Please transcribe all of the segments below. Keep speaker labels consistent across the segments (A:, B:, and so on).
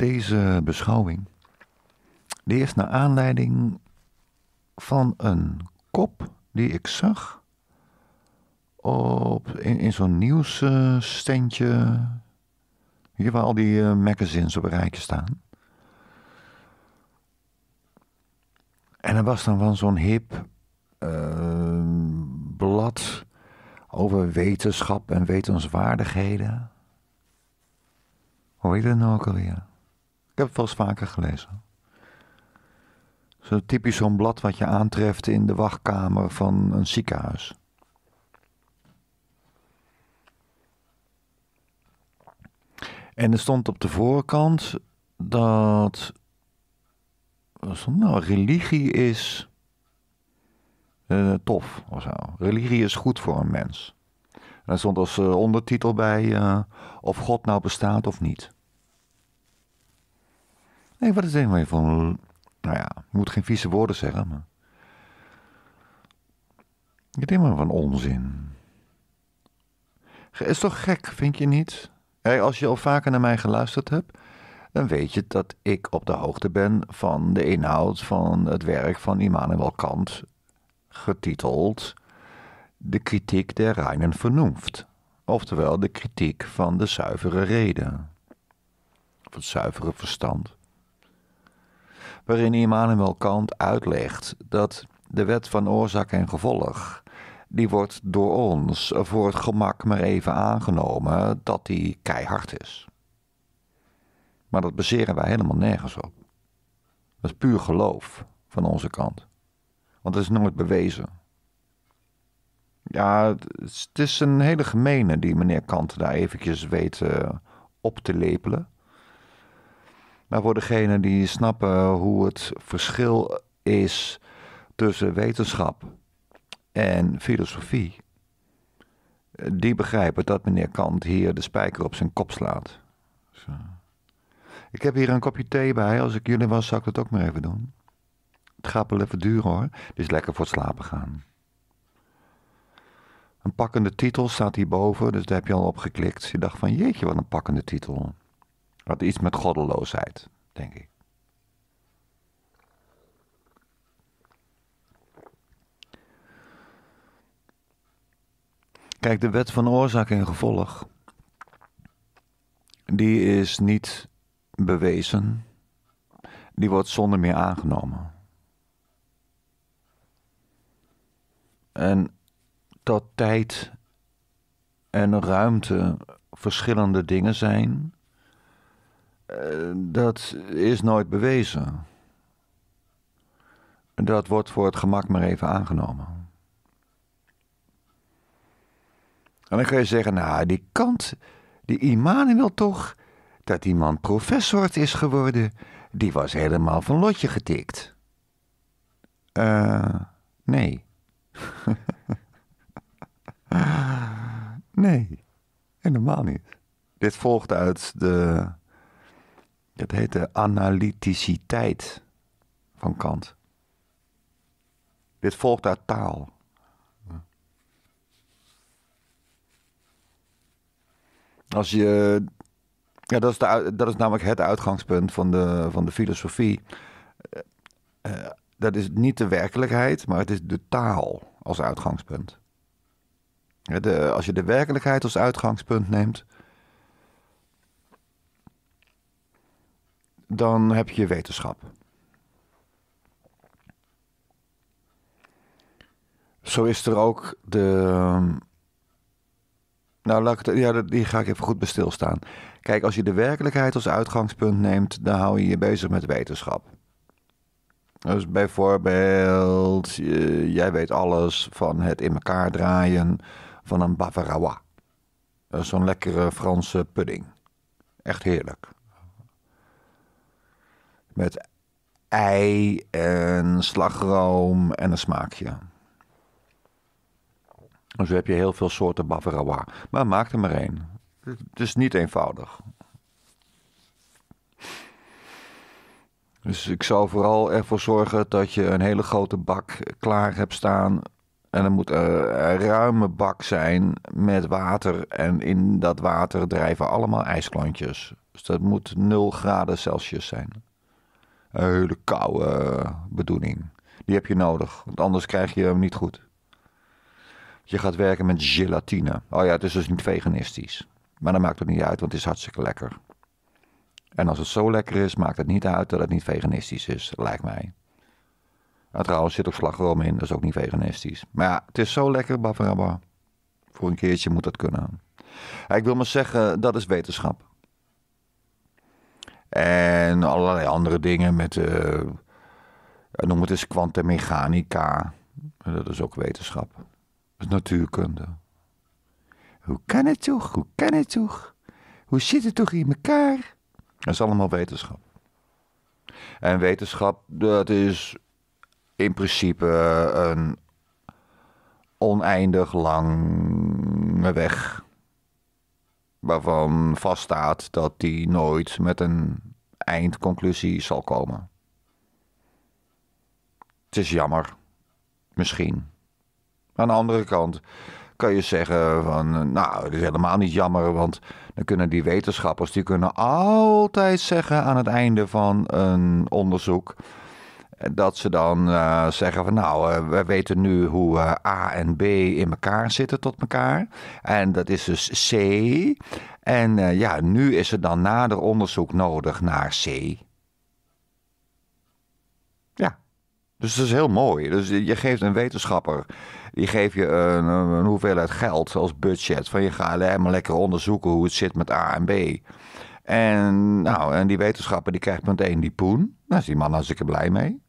A: deze beschouwing. Die is naar aanleiding van een kop die ik zag op, in, in zo'n standje. Hier waar al die eh, magazines op een rijtje staan. En er was dan van zo'n hip eh, blad over wetenschap en wetenswaardigheden. Hoe heet dat nou ook alweer? heb het wel eens vaker gelezen. Zo typisch zo'n blad wat je aantreft in de wachtkamer van een ziekenhuis. En er stond op de voorkant dat. nou, religie is. Eh, tof of zo. Religie is goed voor een mens. En daar stond als eh, ondertitel bij: eh, Of God nou bestaat of niet. Nee, wat is het maar? van. Nou ja, je moet geen vieze woorden zeggen, maar. Ik denk maar van onzin. Is toch gek, vind je niet? Hey, als je al vaker naar mij geluisterd hebt, dan weet je dat ik op de hoogte ben van de inhoud van het werk van Immanuel Kant, getiteld De kritiek der reine vernoemd, oftewel de kritiek van de zuivere reden, of het zuivere verstand waarin Immanuel Kant uitlegt dat de wet van oorzaak en gevolg, die wordt door ons voor het gemak maar even aangenomen dat die keihard is. Maar dat baseren wij helemaal nergens op. Dat is puur geloof van onze kant. Want dat is nooit bewezen. Ja, het is een hele gemene die meneer Kant daar eventjes weet eh, op te lepelen. Maar voor degenen die snappen hoe het verschil is tussen wetenschap en filosofie, die begrijpen dat meneer Kant hier de spijker op zijn kop slaat. Ik heb hier een kopje thee bij. Als ik jullie was, zou ik dat ook maar even doen. Het gaat wel even duren hoor. Het is lekker voor het slapen gaan. Een pakkende titel staat hierboven, dus daar heb je al op geklikt. Je dacht van jeetje, wat een pakkende titel. Wat iets met goddeloosheid, denk ik. Kijk, de wet van oorzaak en gevolg, die is niet bewezen, die wordt zonder meer aangenomen. En dat tijd en ruimte verschillende dingen zijn, eh, dat is nooit bewezen. Dat wordt voor het gemak maar even aangenomen. En dan kun je zeggen, nou, die Kant, die wil toch, dat die man professor is geworden, die was helemaal van lotje getikt. Eh, nee. nee, helemaal niet. Dit volgt uit de het heet de analyticiteit van Kant. Dit volgt uit taal. Als je, ja, dat, is dat is namelijk het uitgangspunt van de, van de filosofie. Eh, eh, dat is niet de werkelijkheid, maar het is de taal als uitgangspunt. De, als je de werkelijkheid als uitgangspunt neemt, dan heb je wetenschap. Zo is er ook de. Ehm, nou, laat ik ja, die ga ik even goed bestilstaan. Kijk, als je de werkelijkheid als uitgangspunt neemt, dan hou je je bezig met wetenschap. Dus bijvoorbeeld, jij weet alles van het in elkaar draaien van een bavarois. Zo'n lekkere Franse pudding. Echt heerlijk. Met ei en slagroom en een smaakje. Dus heb je heel veel soorten bavarois. Maar maak er maar één. Het is niet eenvoudig. Dus ik zal vooral ervoor zorgen dat je een hele grote bak klaar hebt staan. En er moet een ruime bak zijn met water. En in dat water drijven allemaal ijsklontjes. Dus dat moet 0 graden Celsius zijn een hele koude eh, bedoeling. Die heb je nodig, want anders krijg je hem niet goed. Je gaat werken met gelatine. Oh ja, het is dus niet veganistisch. Maar dat maakt het niet uit, want het is hartstikke lekker. En als het zo lekker is, maakt het niet uit dat het niet veganistisch is, lijkt mij. En trouwens zit ook slagroom in, dat is ook niet veganistisch. Maar ja, het is zo lekker, Bavarabba. Voor een keertje moet dat kunnen. Ik wil maar zeggen, dat is wetenschap. En allerlei andere dingen met, uh, noem het eens kwantummechanica. Dat is ook wetenschap. Dat is natuurkunde. Hoe kan het toch? Hoe kan het toch? Hoe zit het toch in elkaar? Dat is allemaal wetenschap. En wetenschap, dat is in principe eh, een oneindig lange weg waarvan vaststaat dat die nooit met een eindconclusie zal komen. Het is jammer, misschien. Aan de andere kant kan je zeggen van, nou, het is helemaal niet jammer, want dan kunnen die wetenschappers, die kunnen altijd zeggen aan het einde van een onderzoek, dat ze dan eh, zeggen van nou, eh, we weten nu hoe eh, A en B in elkaar zitten tot elkaar. En dat is dus C. En ja, nu is er dan nader onderzoek nodig naar C. Ja, dus dat is heel mooi. Dus je geeft een wetenschapper, die geeft je een, hoeveelheid geld als budget. Van je gaat helemaal lekker onderzoeken hoe het zit met A en B. En, nou, en die wetenschapper die krijgt meteen die poen. Daar nou, is die man hartstikke blij mee.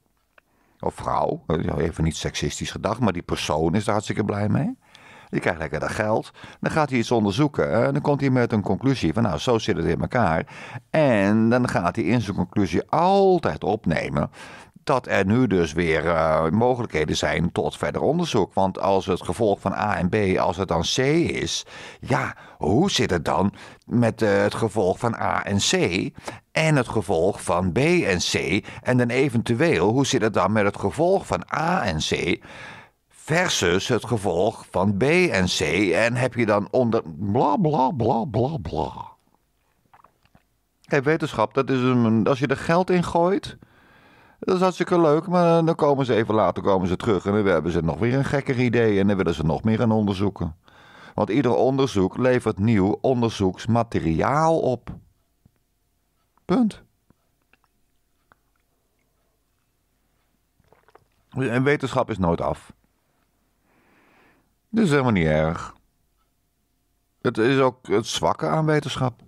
A: Of vrouw, eh, even niet seksistisch gedacht, maar die persoon is daar hartstikke blij mee. Die krijgt lekker dat geld. Dan gaat hij iets onderzoeken. En dan komt hij met een conclusie van nou, zo zit het in elkaar. En dan gaat hij in zijn conclusie altijd opnemen dat er nu dus weer eh, mogelijkheden zijn tot verder onderzoek. Want als het gevolg van A en B, als het dan C is, ja, hoe zit het dan met eh, het gevolg van A en C en het gevolg van B en C? En dan eventueel, hoe zit het dan met het gevolg van A en C? versus het gevolg van B en C. En heb je dan onder. bla bla bla bla bla. Kijk, wetenschap, dat is een. Als je er geld in gooit. Dat is hartstikke leuk, maar eh, dan komen ze even later komen ze terug en dan hebben ze nog weer een gekker idee en dan willen ze nog meer gaan onderzoeken. Want ieder onderzoek levert nieuw onderzoeksmateriaal op. Punt. En wetenschap is nooit af. Dat is helemaal niet erg. Het is ook het zwakke aan wetenschap.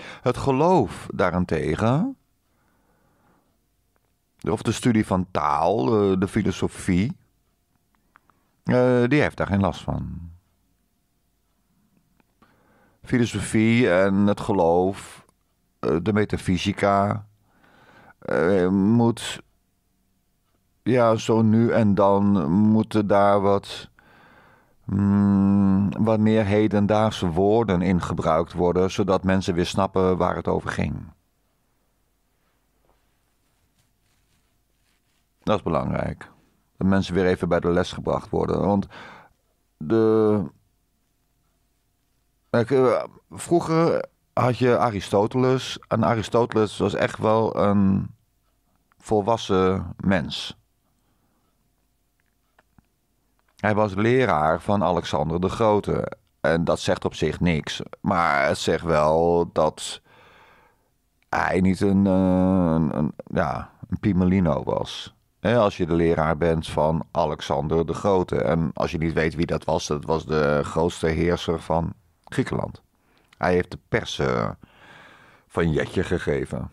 A: Het geloof daarentegen of de studie van taal, eh, de filosofie, eh, die heeft daar geen last van. Filosofie en het geloof, eh, de metafysica, moet, ja, zo nu en dan moeten daar wat, mm, wat meer hedendaagse woorden in gebruikt worden, zodat mensen weer snappen waar het over ging. Dat is belangrijk. Dat mensen weer even bij de les gebracht worden. Want de. Eh, vroeger had je Aristoteles. En Aristoteles was echt wel een volwassen mens. Hij was leraar van Alexander de Grote. En dat zegt op zich niks. Maar het zegt wel dat hij niet een, eh, ja, een Pimelino was. Als je de leraar bent van Alexander de Grote. En als je niet weet wie dat was, dat was de grootste heerser van Griekenland. Hij heeft de persen eh, van Jetje gegeven.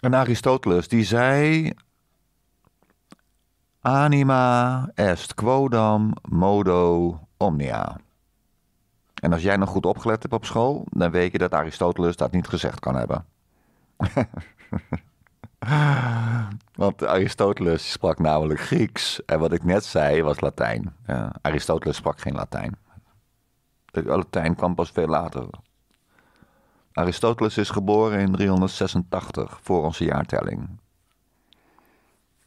A: En Aristoteles die zei: Anima est quodam modo omnia. En als jij nog goed opgelet hebt op school, dan weet je dat Aristoteles dat niet gezegd kan hebben. Want Aristoteles sprak namelijk Grieks en wat ik net zei was Latijn. Aristoteles sprak geen Latijn. Latijn kwam pas veel later. Aristoteles is geboren in 386 voor onze jaartelling.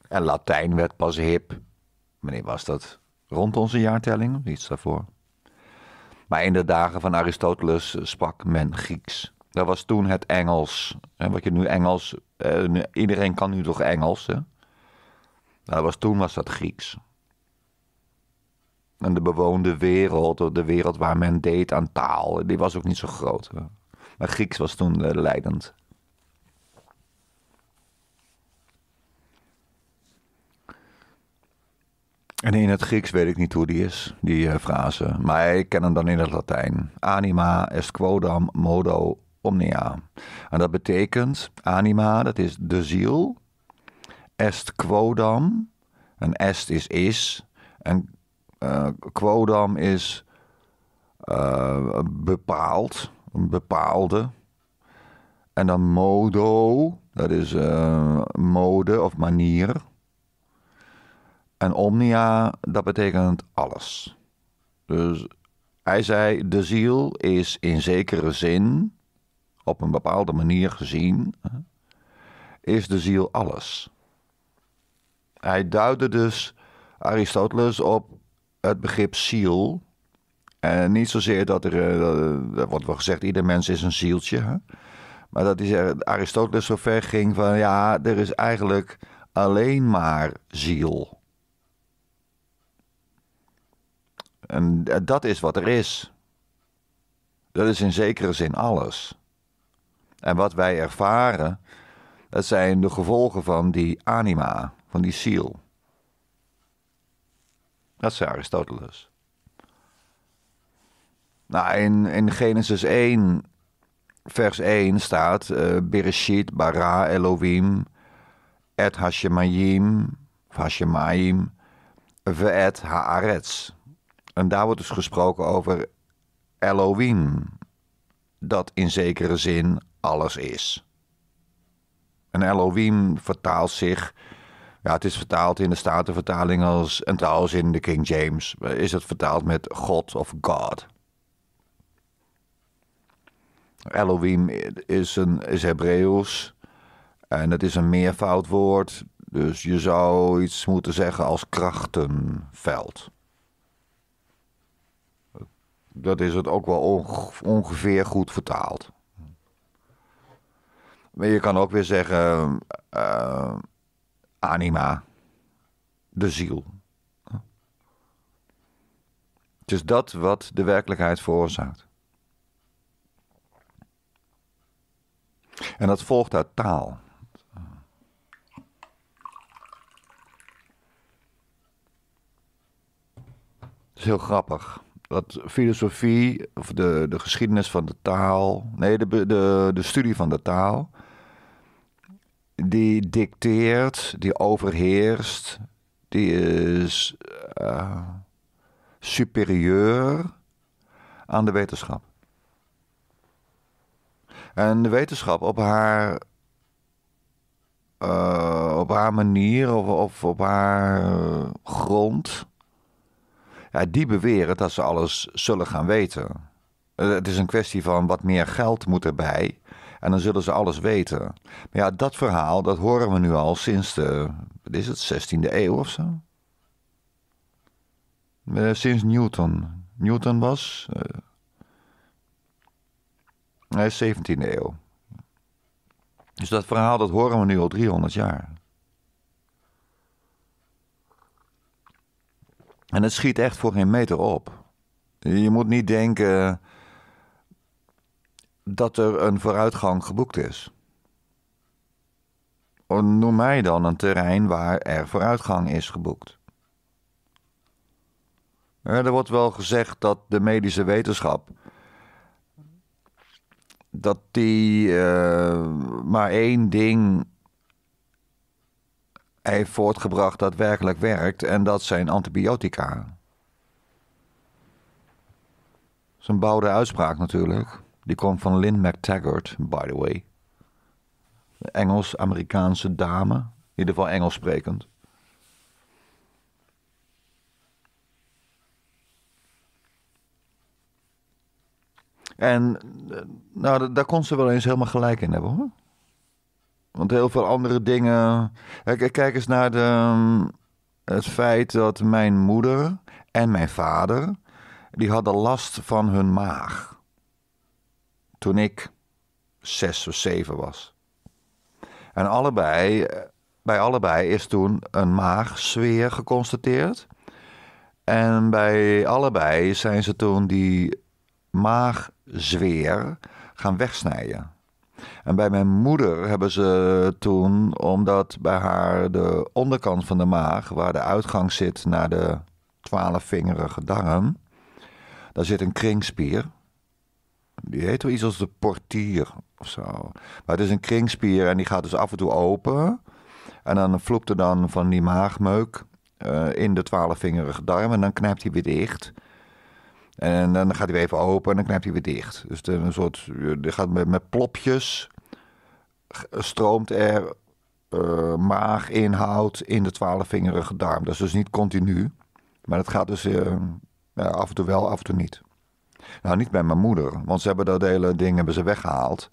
A: En Latijn werd pas hip. Wanneer was dat? Rond onze jaartelling? Iets daarvoor. Maar in de dagen van Aristoteles eh, sprak men Grieks. Dat was toen het Engels. En wat je nu Engels. Eh, iedereen kan nu toch Engels? Hè? Nou, dat was, toen was dat Grieks. En de bewoonde wereld, de wereld waar men deed aan taal, die was ook niet zo groot. Maar Grieks was toen eh, leidend. En in het Grieks weet ik niet hoe die is, die uh, frase. Maar ik ken hem dan in het Latijn. Anima est quodam modo omnia. En dat betekent, anima, dat is de ziel. Est quodam, en est is is. En eh, quodam is eh, bepaald, een bepaalde. En dan modo, dat is mode of manier. En omnia, dat betekent alles. Dus hij zei: de ziel is in zekere zin, op een bepaalde manier gezien, is de ziel alles. Hij duidde dus Aristoteles op het begrip ziel. En niet zozeer dat er, eh, eh, er wordt wel gezegd, ieder mens is een zieltje. Hè? Maar dat is Aristoteles ver ging van ja, er is eigenlijk alleen maar ziel. En eh, dat is wat er is. Dat is in zekere zin alles. En wat wij ervaren, dat zijn de gevolgen van die anima, van die ziel. Dat zei Aristoteles. Nou, in, Genesis 1, vers 1 staat: uh, Bereshit, bara Elohim, et Hashemayim, of Ve ve'et haaretz. En daar wordt dus gesproken over Elohim, dat in zekere zin alles is. En Elohim vertaalt zich, ja, het is vertaald in de Statenvertaling als, en trouwens in de King James, is het vertaald met God of God. Elohim is, een, is Hebreeuws en het is een meervoudwoord. Dus je zou iets moeten zeggen als krachtenveld dat is het ook wel ongeveer goed vertaald. Maar je kan ook weer zeggen eh, anima, de ziel. Het is dat wat de werkelijkheid veroorzaakt. En dat volgt uit taal. Het is heel grappig dat filosofie, of de, de geschiedenis van de taal, nee, de, de, de studie van de taal, die dicteert, die overheerst, die is eh, superieur aan de wetenschap. En de wetenschap op haar, eh, op haar manier of, of op haar eh, grond ja, die beweren dat ze alles zullen gaan weten. Eh, het is een kwestie van wat meer geld moet erbij. En dan zullen ze alles weten. Maar ja, dat verhaal, dat horen we nu al sinds de, wat is het, 16e eeuw of zo? Eh, sinds Newton. Newton was. Uh, is 17e eeuw. Dus dat verhaal, dat horen we nu al 300 jaar. En het schiet echt voor geen meter op. Je moet niet denken dat er een vooruitgang geboekt is. Oh, noem mij dan een terrein waar er vooruitgang is geboekt. Er wordt wel gezegd dat de medische wetenschap. dat die eh, maar één ding hij heeft voortgebracht dat werkelijk werkt en dat zijn antibiotica. Zijn bouwde uitspraak natuurlijk. Die komt van Lynn McTaggart, by the way. Engels-Amerikaanse dame, in ieder geval Engels sprekend. En eh, nou, daar kon ze wel eens helemaal gelijk in hebben hoor. Want heel veel andere dingen. Kijk, eens naar de, ehm, het feit dat mijn moeder en mijn vader. die hadden last van hun maag. Toen ik zes of zeven was. En allebei, eh, bij allebei is toen een maagsfeer geconstateerd. En bij allebei zijn ze toen die maagzweer gaan wegsnijden. En bij mijn moeder hebben ze toen, omdat bij haar de onderkant van de maag, waar de uitgang zit naar de twaalfvingerige darm, daar zit een kringspier. Die heet wel iets als de portier of zo. Maar het is een kringspier en die gaat dus af en toe open. En dan vloept er dan van die maagmeuk eh, in de twaalfvingerige darm en dan knijpt hij weer dicht. En dan gaat hij weer even open en dan knijpt hij weer dicht. Dus een soort, eh, die gaat met, met plopjes stroomt er uh, eh, maaginhoud in de twaalfvingerige darm. Dat is dus niet continu, maar dat gaat dus eh, af en toe wel, af en toe niet. Nou, niet bij mijn moeder, want ze hebben dat hele ding hebben ze weggehaald.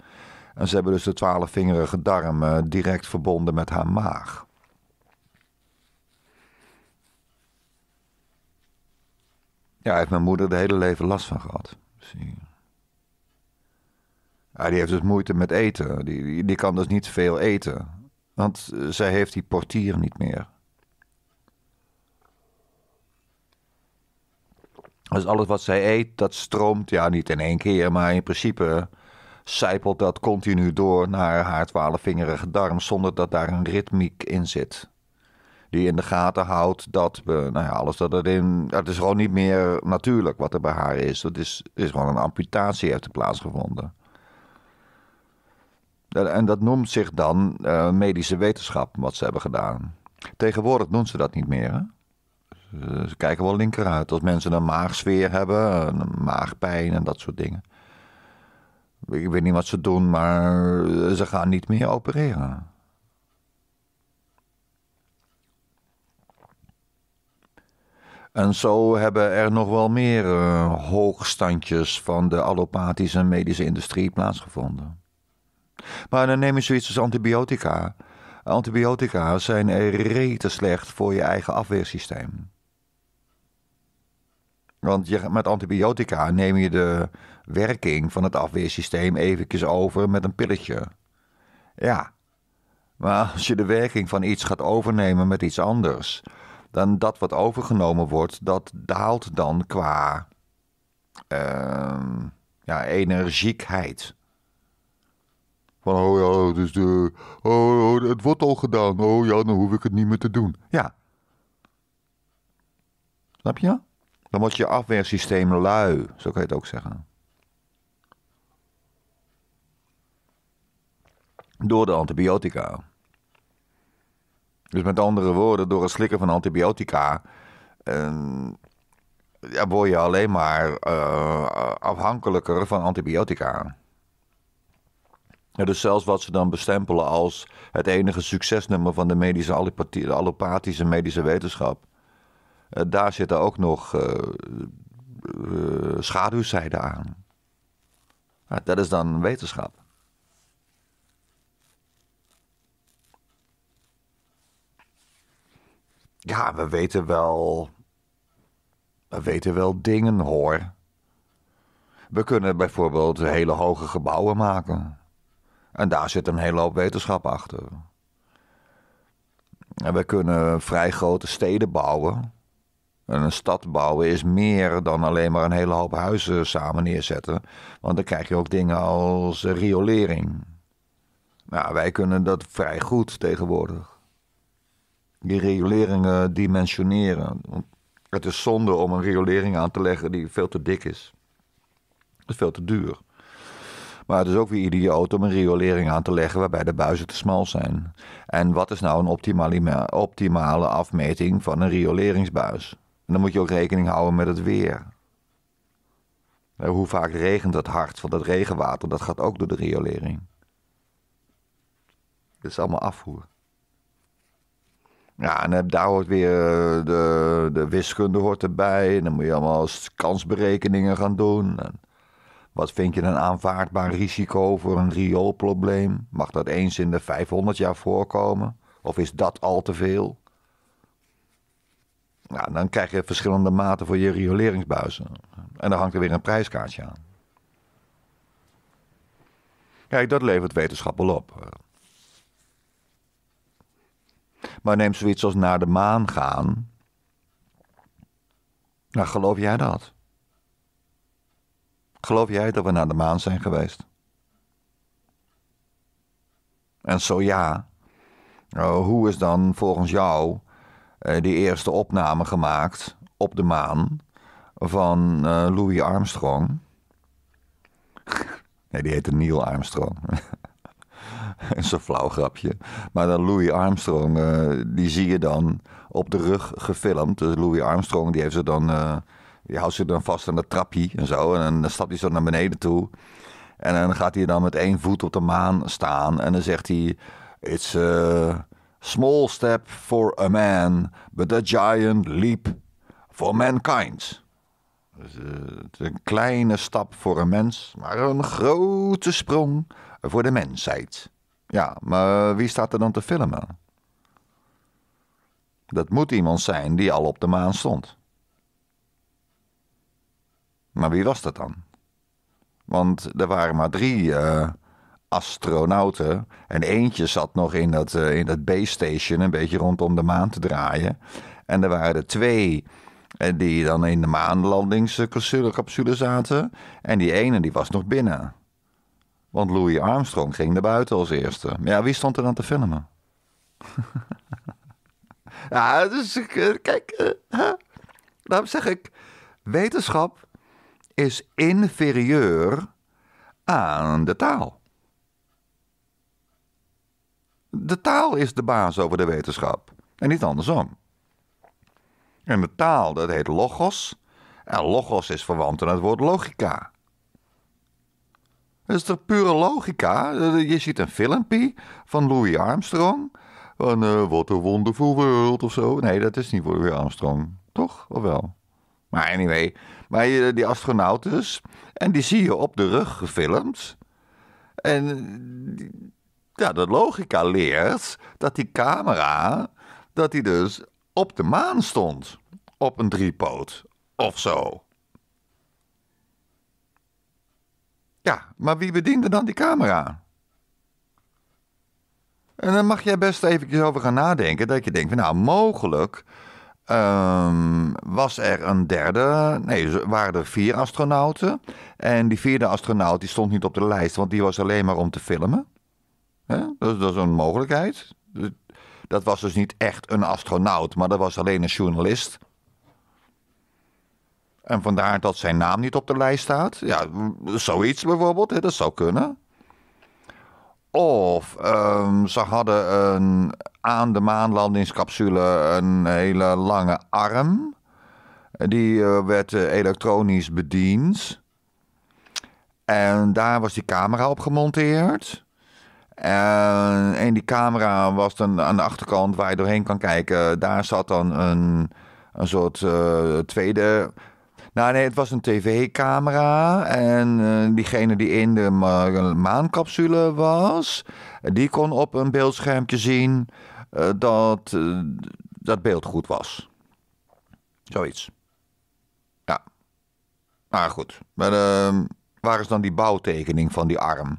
A: En ze hebben dus de twaalfvingerige darm eh, direct verbonden met haar maag. Ja, heeft mijn moeder de hele leven last van gehad. Zie dus ja, die heeft dus moeite met eten. Die, die, kan dus niet veel eten. Want eh, zij heeft die portier niet meer. Dus alles wat zij eet, dat stroomt, ja, niet in één keer, maar in principe sijpelt dat continu door naar haar twaalfvingerige darm, zonder dat daar een ritmiek in zit. Die in de gaten houdt dat we, nou ja, alles dat erin. Het is gewoon niet meer natuurlijk wat er bij haar is. Dat is, is gewoon een amputatie heeft plaatsgevonden. Eh, en dat noemt zich dan eh, medische wetenschap, wat ze hebben gedaan. Tegenwoordig doen ze dat niet meer. Hè? Ze kijken wel linkeruit als mensen een maagsfeer hebben, maagpijn en dat soort dingen. Ik weet niet wat ze doen, maar ze gaan niet meer opereren. En zo hebben er nog wel meer eh, hoogstandjes van de allopathische medische industrie plaatsgevonden. Maar dan neem je zoiets als antibiotica. Antibiotica zijn rete slecht voor je eigen afweersysteem. Want je, met antibiotica neem je de werking van het afweersysteem eventjes over met een pilletje. Ja, maar als je de werking van iets gaat overnemen met iets anders, dan dat wat overgenomen wordt, dat daalt dan qua uh, ja, energiekheid. Van, oh ja, dus de, eh, oh, oh, het wordt al gedaan. Oh ja, dan hoef ik het niet meer te doen. Ja. Snap je? Dan wordt je afweersysteem lui. Zo kan je het ook zeggen. Door de antibiotica. Dus met andere woorden, door het slikken van antibiotica. Ehm, ja, word je alleen maar eh, afhankelijker van antibiotica dus zelfs wat ze dan bestempelen als het enige succesnummer van de medische allopathische medische wetenschap. Eh, daar zitten ook nog uh, schaduwzijden aan. dat is dan wetenschap. Ja, we weten wel. We weten wel dingen hoor. We kunnen bijvoorbeeld hele hoge gebouwen maken. En daar zit een hele hoop wetenschap achter. En we kunnen vrij grote steden bouwen. En een stad bouwen is meer dan alleen maar een hele hoop huizen samen neerzetten. Want dan krijg je ook dingen als riolering. Nou, wij kunnen dat vrij goed tegenwoordig. Die rioleringen dimensioneren. Het is zonde om een riolering aan te leggen die veel te dik is. Dat is veel te duur. Maar het is ook weer idioot om een riolering aan te leggen waarbij de buizen te smal zijn. En wat is nou een optimale, afmeting van een rioleringsbuis? En dan moet je ook rekening houden met het weer. Eh, hoe vaak regent het hard? Van dat regenwater dat gaat ook door de riolering. Dat is allemaal afvoer. Ja, en eh, daar hoort weer eh, de, de wiskunde hoort erbij. En dan moet je allemaal kansberekeningen gaan doen. En wat vind je een aanvaardbaar risico voor een rioolprobleem? Mag dat eens in de 500 jaar voorkomen? Of is dat al te veel? Nou, dan krijg je verschillende maten voor je rioleringsbuizen. En dan hangt er weer een prijskaartje aan. Kijk, dat levert wetenschap op. Maar neem zoiets als naar de maan gaan. Nou, geloof jij dat? Geloof jij dat we naar de maan zijn geweest? En zo ja, eh, hoe is dan volgens jou eh, die eerste opname gemaakt op de maan van eh, Louis Armstrong? Nee, die heette Neil Armstrong. Een flauw grapje. Maar dan Louis Armstrong, die zie je dan op de rug gefilmd. Dus Louis Armstrong, die heeft ze dan die houdt zich dan vast aan de trapje en zo. En dan stapt hij zo naar beneden toe. En dan gaat hij dan met één voet op de maan staan. En dan zegt hij: It's a small step for a man, but a giant leap for mankind. Dus, eh, het is een kleine stap voor een mens, maar een grote sprong voor de mensheid. Ja, maar wie staat er dan te filmen? Dat moet iemand zijn die al op de maan stond. Maar wie was dat dan? Want er waren maar drie eh, astronauten. En eentje zat nog in dat, eh, in dat base station een beetje rondom de maan te draaien. En er waren er twee eh, die dan in de maanlandingscapsule zaten. En die ene die was nog binnen. Want Louis Armstrong ging naar buiten als eerste. Maar ja, wie stond er dan te filmen? ja, dus kijk, hè? daarom zeg ik, wetenschap is inferieur aan de taal. De taal is de baas over de wetenschap en niet andersom. En de taal, dat heet logos. En logos is verwant aan het woord logica. Dat is toch pure logica? Je ziet een filmpje van Louis Armstrong. Van uh, eh, What a Wonderful World of zo. Nee, dat is niet Louis Armstrong. Toch? Of wel? Maar anyway, maar die astronaut dus. En die zie je op de rug gefilmd. En ja, de logica leert dat die camera, dat die dus op de maan stond. Op een driepoot of zo. Ja, maar wie bediende dan die camera? En dan mag jij best eventjes over gaan nadenken dat je denkt, nou mogelijk Ehm, was er een derde, nee, waren er vier astronauten. En die vierde astronaut die stond niet op de lijst, want die was alleen maar om te filmen. Dat, is een mogelijkheid. Dat was dus niet echt een astronaut, maar dat was alleen een journalist. En vandaar dat zijn naam niet op de lijst staat. Ja, zoiets bijvoorbeeld, dat zou kunnen. Of ehm, ze hadden een, aan de maanlandingscapsule een hele lange arm. Die eh, werd eh, elektronisch bediend. En daar was die camera op gemonteerd. En, in die camera was dan aan de achterkant waar je doorheen kan kijken. Daar zat dan een, een soort eh, tweede nou nee, het was een tv-camera. En eh, diegene die in de ma maancapsule was, die kon op een beeldschermpje zien eh, dat uh, dat beeld goed was. Zoiets. Ja. Maar goed. Maar, ehm, waar is dan die bouwtekening van die arm?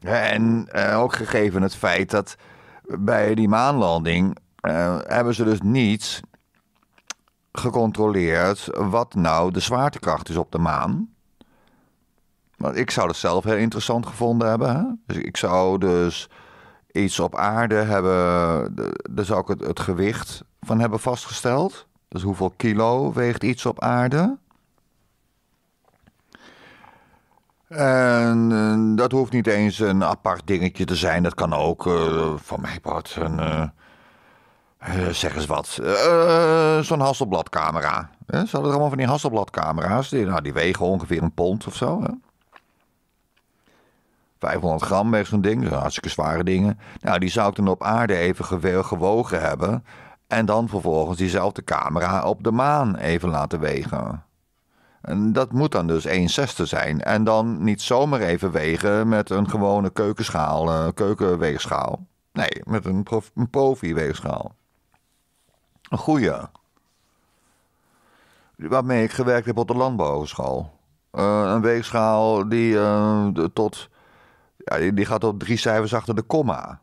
A: En ook gegeven het feit dat bij die maanlanding eh, hebben ze dus niet gecontroleerd wat nou de zwaartekracht is op de maan. Want ik zou dat zelf heel interessant gevonden hebben. Hè? Dus ik zou dus iets op aarde hebben, daar zou ik het gewicht van hebben vastgesteld. Dus hoeveel kilo weegt iets op aarde? En, dat hoeft niet eens een apart dingetje te zijn. Dat kan ook eh, van mij part een. Eh, eh, zeg eens wat. Zo'n Hasselblad-camera. Ze er allemaal van die Hasselblad-camera's. Die, nou, die wegen ongeveer een pond of zo. Hè? 500 gram weegt zo'n ding. Dat hartstikke zware dingen. Nou, die zou ik dan op aarde even gewogen hebben. En dan vervolgens diezelfde camera op de maan even laten wegen. Dat moet dan dus 1,60 zijn. En dan niet zomaar even wegen met een gewone keukenschaal, eh, keukenweegschaal. Nee, met een, profiweegschaal, een profi-weegschaal. Een goeie. Waarmee ik gewerkt heb op de landbouwschool. Eh, een weegschaal die, eh, tot, ja, die, gaat tot drie cijfers achter de komma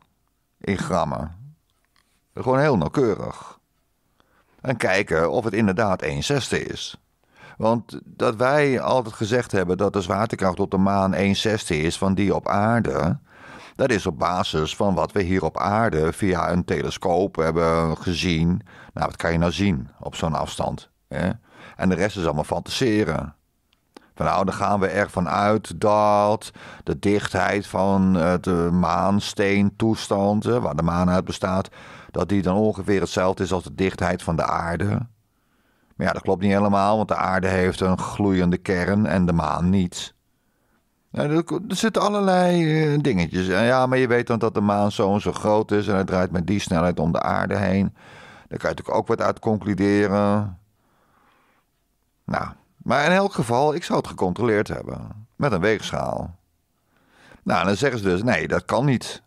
A: in grammen. Gewoon heel nauwkeurig. En kijken of het inderdaad 1,60 is. Want dat wij altijd gezegd hebben dat de zwaartekracht op de maan 1 zesde is van die op aarde. Dat is op basis van wat we hier op aarde via een telescoop hebben gezien. Nou, wat kan je nou zien op zo'n afstand? Hè? En de rest is allemaal fantaseren. Van nou, dan gaan we ervan uit dat de dichtheid van eh, de maansteentoestand, waar de maan uit bestaat, dat die dan ongeveer hetzelfde is als de dichtheid van de aarde. Maar ja, dat klopt niet helemaal, want de aarde heeft een gloeiende kern en de maan niet. Er zitten allerlei eh, dingetjes. Ja, maar je weet dan dat de maan zo en zo groot is en hij draait met die snelheid om de aarde heen. Daar kan je natuurlijk ook wat uit concluderen. Nou, maar in elk geval, ik zou het gecontroleerd hebben. Met een weegschaal. Nou, dan zeggen ze dus, nee, dat kan niet.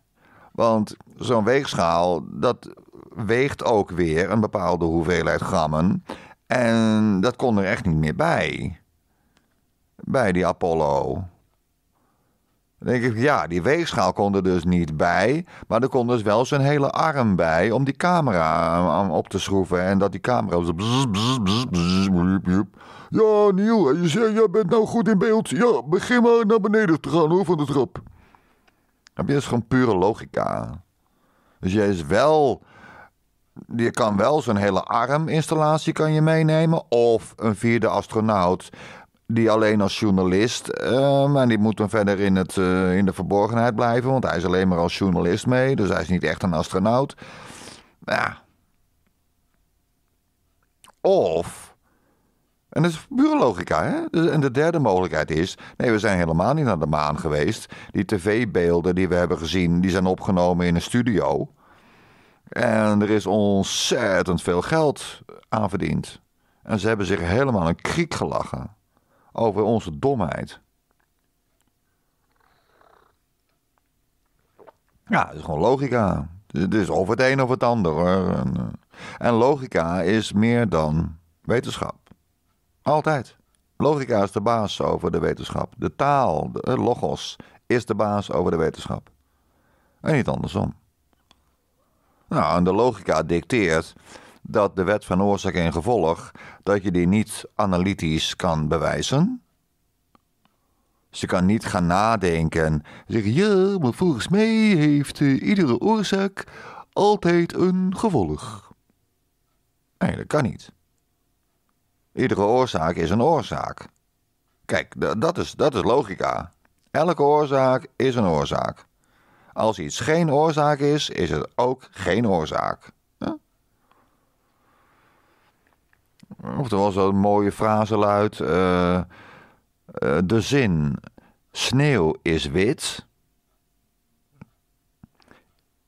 A: Want zo'n weegschaal, dat weegt ook weer een bepaalde hoeveelheid grammen. En dat kon er echt niet meer bij. Bij die Apollo. Dan denk ik, ja, die weegschaal kon er dus niet bij. Maar er kon dus wel zijn hele arm bij om die camera op te schroeven. En dat die camera Ja, nieuw. je zegt, jij bent nou goed in beeld. Ja, begin maar naar beneden te gaan hoor, van de trap. Heb je dus gewoon pure logica. Dus jij is wel je kan wel zo'n hele arminstallatie kan je meenemen. Of een vierde astronaut die alleen als journalist. Ehm, en die moet dan verder in, het, eh, in de verborgenheid blijven. Want hij is alleen maar als journalist mee. Dus hij is niet echt een astronaut. Ja. Of. En dat is pure logica. Hè? Dus, en de derde mogelijkheid is: nee, we zijn helemaal niet naar de maan geweest. Die tv-beelden die we hebben gezien, die zijn opgenomen in een studio. En er is ontzettend veel geld aan verdiend. En ze hebben zich helemaal een kriek gelachen over onze domheid. Ja, is gewoon logica. Het is of het een of het ander En, eh, en logica is meer dan wetenschap. Altijd. Logica is de baas over de wetenschap. De taal, de eh, logos, is de baas over de wetenschap. En niet andersom. Nou, en de logica dicteert dat de wet van oorzaak en gevolg, dat je die niet analytisch kan bewijzen. Ze je kan niet gaan nadenken. Zeggen, ja, maar volgens mij heeft eh, iedere oorzaak altijd een gevolg. Nee, dat kan niet. Iedere oorzaak is een oorzaak. Kijk, dat is, dat is logica. Elke oorzaak is een oorzaak. Als iets geen oorzaak is, is het ook geen oorzaak. er Oftewel zo'n mooie frase luidt: eh, eh, De zin sneeuw is wit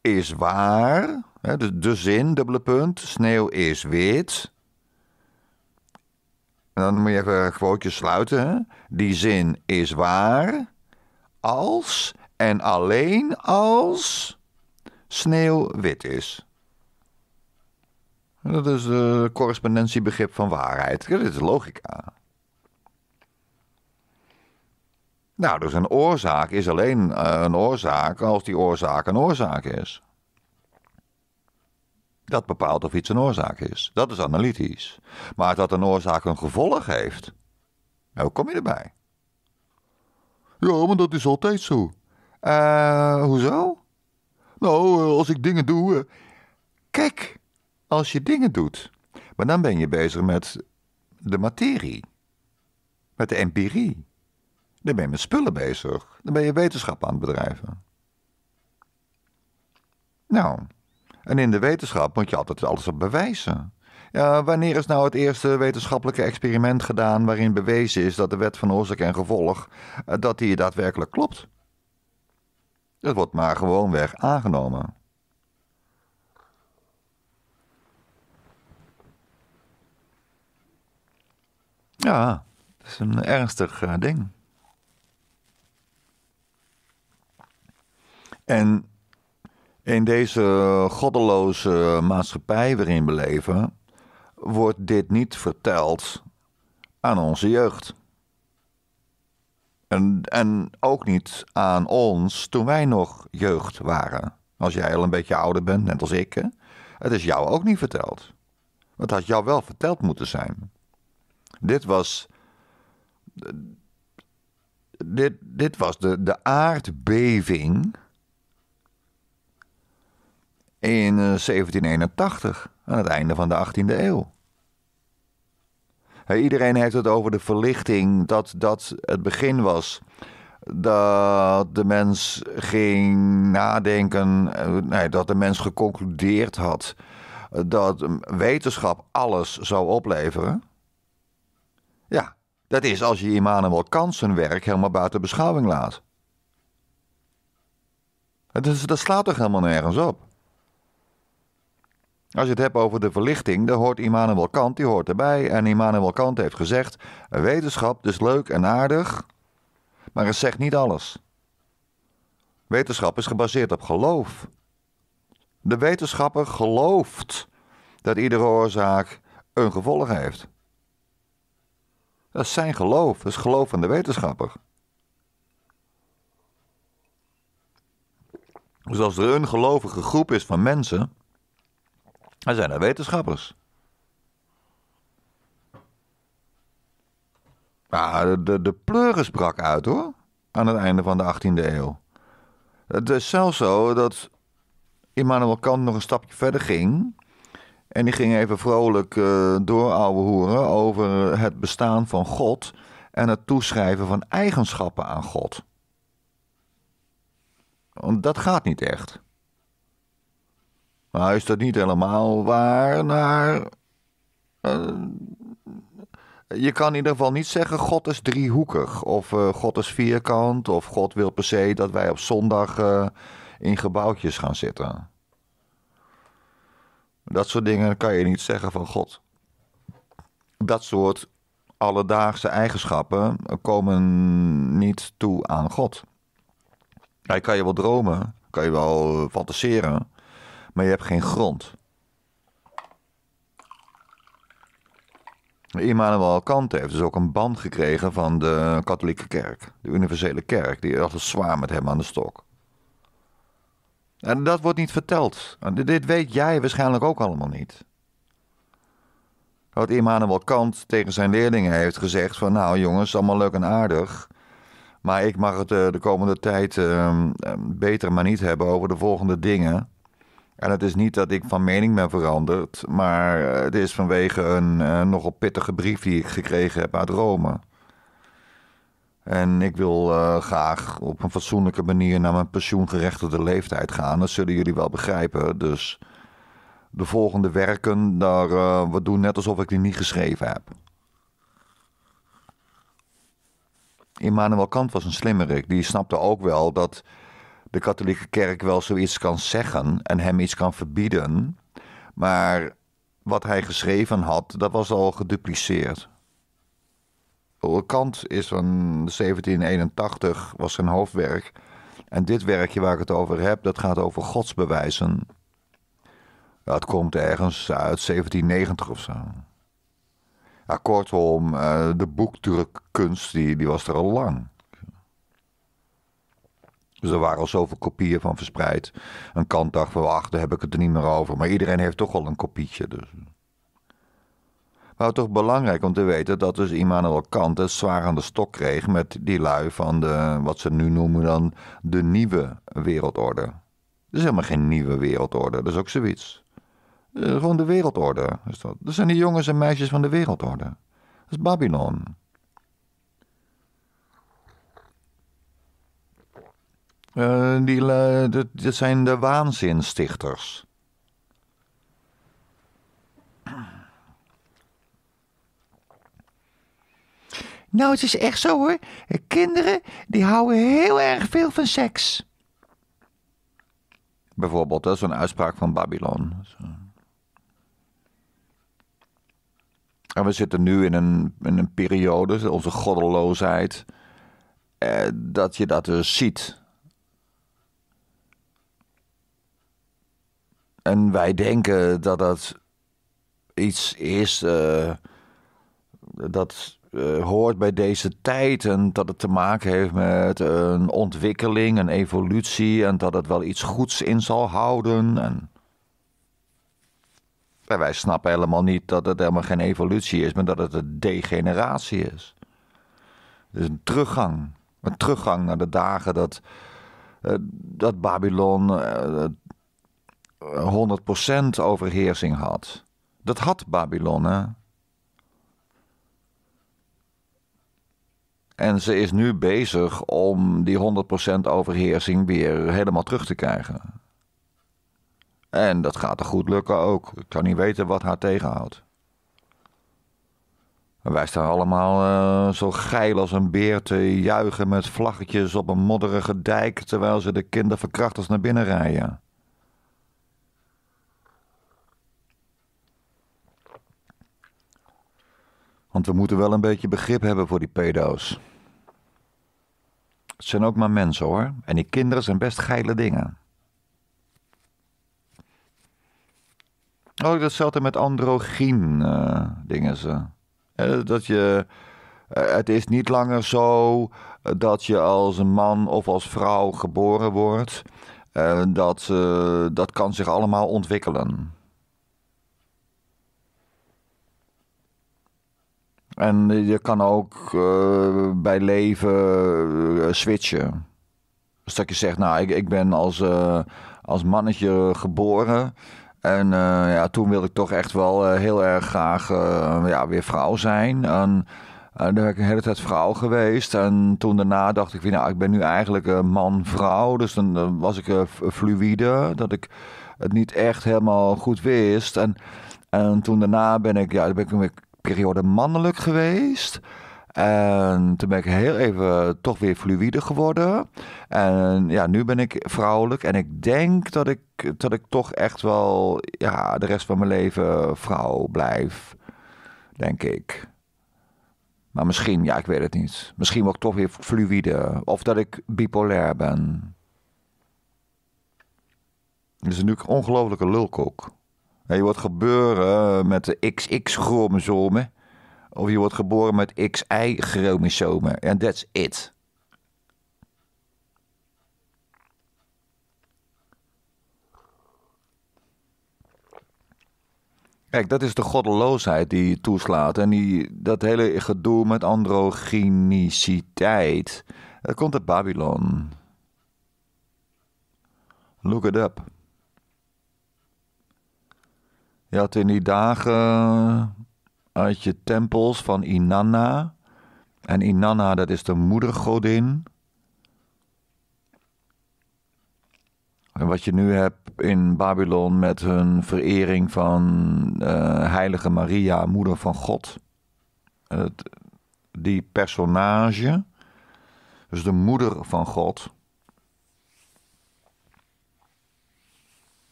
A: is waar. Hè, de, de zin, dubbele punt: sneeuw is wit. En dan moet je even een quotejes sluiten. Hè? Die zin is waar als en alleen als sneeuw wit is. Dat is de correspondentiebegrip van waarheid. Dat is logica. Nou, dus een oorzaak is alleen eh, een oorzaak als die oorzaak een oorzaak is. Dat bepaalt of iets een oorzaak is. Dat is analytisch. Maar dat een oorzaak een gevolg heeft, hoe nou, kom je erbij? Ja, maar dat is altijd zo. Uh, hoezo? Nou, eh, als ik dingen doe. Eh. Kijk, als je dingen doet, maar dan ben je bezig met de materie, met de empirie. Dan ben je met spullen bezig, dan ben je wetenschap aan het bedrijven. Nou, en in de wetenschap moet je altijd alles op bewijzen. Ja, wanneer is nou het eerste wetenschappelijke experiment gedaan waarin bewezen is dat de wet van oorzaak en gevolg dat die daadwerkelijk klopt? Dat wordt maar gewoonweg aangenomen. Ja, dat is een ernstig eh, ding. En in deze goddeloze maatschappij waarin we leven, wordt dit niet verteld aan onze jeugd. En, en ook niet aan ons toen wij nog jeugd waren. Als jij al een beetje ouder bent, net als ik. Het is jou ook niet verteld. Het had jou wel verteld moeten zijn. Dit was. Dit, dit was de, de aardbeving. in eh, 1781, aan het einde van de 18e eeuw iedereen heeft het over de verlichting, dat dat het begin was. Dat de mens ging nadenken, eh, nee, dat de mens geconcludeerd had dat wetenschap alles zou opleveren. Ja, dat is als je Immanuel Kant zijn werk helemaal buiten beschouwing laat. dat slaat toch helemaal nergens op? Als je het hebt over de verlichting, dan hoort Immanuel Kant, die hoort erbij. En Immanuel Kant heeft gezegd, wetenschap is leuk en aardig, maar het zegt niet alles. Wetenschap is gebaseerd op geloof. De wetenschapper gelooft dat iedere oorzaak een gevolg heeft. Dat is zijn geloof, dat is geloof van de wetenschapper. Dus als er een gelovige groep is van mensen, er zijn er wetenschappers. Ah, de, de, de pleuris brak uit hoor, aan het einde van de 18e eeuw. Het is zelfs zo dat Immanuel Kant nog een stapje verder ging. En die ging even vrolijk uh, door ouwe hoeren over het bestaan van God en het toeschrijven van eigenschappen aan God. Want dat gaat niet echt. Maar is dat niet helemaal waar naar. Eh, je kan in ieder geval niet zeggen God is driehoekig of eh, God is vierkant of God wil per se dat wij op zondag eh, in gebouwtjes gaan zitten. Dat soort dingen kan je niet zeggen van God. Dat soort alledaagse eigenschappen komen niet toe aan God. Hij kan je wel dromen, kan je wel fantaseren, maar je hebt geen grond. Immanuel Kant heeft dus ook een band gekregen van de katholieke kerk. De universele kerk, die altijd zwaar met hem aan de stok. En dat wordt niet verteld. Dit weet jij waarschijnlijk ook allemaal niet. Wat Immanuel Kant tegen zijn leerlingen heeft gezegd van... nou jongens, allemaal leuk en aardig... maar ik mag het eh, de komende tijd ehm, ehm, beter maar niet hebben over de volgende dingen... En het is niet dat ik van mening ben veranderd, maar eh, het is vanwege een eh, nogal pittige brief die ik gekregen heb uit Rome. En ik wil eh, graag op een fatsoenlijke manier naar mijn pensioengerechtigde leeftijd gaan. Dat zullen jullie wel begrijpen. Dus de volgende werken, daar, we doen net alsof ik die niet geschreven heb. Immanuel Kant was een slimmerik. Die snapte ook wel dat de katholieke kerk wel zoiets kan zeggen en hem iets kan verbieden. Maar wat hij geschreven had, dat was al gedupliceerd. Kant is van 1781, was zijn hoofdwerk. En dit werkje waar ik het over heb, dat gaat over godsbewijzen. Dat komt ergens uit 1790 of zo. kortom, eh, de boekdrukkunst die, die was er al lang. Dus er waren al zoveel kopieën van verspreid. Een kant dacht van, ach, daar heb ik het er niet meer over. Maar iedereen heeft toch al een kopietje. Dus. Maar toch belangrijk om te weten dat dus Immanuel Kant het zwaar aan de stok kreeg met die lui van de, wat ze nu noemen dan, de nieuwe wereldorde. Dat is helemaal geen nieuwe wereldorde, dat is ook zoiets. Eh, gewoon de wereldorde is dat. Dat zijn die jongens en meisjes van de wereldorde. Dat is Babylon. Eh, die, dat, zijn de waanzinstichters. Nou, het is echt zo hoor. Kinderen die houden heel erg veel van seks. Bijvoorbeeld, dat is een uitspraak van Babylon. En we zitten nu in een, een periode, onze goddeloosheid, eh, dat je dat dus ziet. en wij denken dat dat iets is eh, dat eh, hoort bij deze tijd. En dat het te maken heeft met een ontwikkeling, een evolutie. En dat het wel iets goeds in zal houden. En... wij snappen helemaal niet dat het helemaal geen evolutie is, maar dat het een degeneratie is. Het is een teruggang. Een teruggang naar de dagen dat, eh, dat Babylon 100% overheersing had. Dat had Babylon, En ze is nu bezig om die 100% overheersing weer helemaal terug te krijgen. En dat gaat er goed lukken ook. Ik kan niet weten wat haar tegenhoudt. wij staan allemaal eh, zo geil als een beer te juichen met vlaggetjes op een modderige dijk terwijl ze de kinderverkrachters naar binnen rijden. Want we moeten wel een beetje begrip hebben voor die pedo's. Het zijn ook maar mensen hoor. En die kinderen zijn best geile dingen. Ook oh, datzelfde met androgyn eh, dingen ze. Eh, dat je. Eh, het is niet langer zo dat je als een man of als vrouw geboren wordt. dat, dat kan zich allemaal ontwikkelen. En je kan ook eh, bij leven eh, switchen. Dus dat je zegt, nou, ik, ik ben als, eh, als mannetje geboren. En ja, toen wilde ik toch echt wel heel erg graag ja, weer vrouw zijn. En dan ben ik de hele tijd vrouw geweest. En toen daarna dacht ik, nou, ik ben nu eigenlijk man-vrouw. Dus dan was ik fluïde, dat ik het niet echt helemaal goed wist. En, en toen daarna ben ik, ja, ben ik periode mannelijk geweest. En toen ben ik heel even toch weer fluïde geworden. En ja, nu ben ik vrouwelijk. En ik denk dat ik, dat ik toch echt wel ja, de rest van mijn leven vrouw blijf. Denk ik. Maar misschien, ja, ik weet het niet. Misschien word ik toch weer fluïde. Of dat ik bipolair ben. Dus nu een ongelofelijke lulkoek. Je wordt geboren met de XX-chromosomen. Of je wordt geboren met XY-chromosomen. En that's it. Kijk, dat is de goddeloosheid die toeslaat. En die, dat hele gedoe met androgyniciteit. Dat komt uit Babylon. Look it up. Je had in die dagen uit je tempels van Inanna. En Inanna, dat is de moedergodin. En wat je nu hebt in Babylon met hun verering van uh, Heilige Maria, moeder van God. Het, die personage, dus de moeder van God,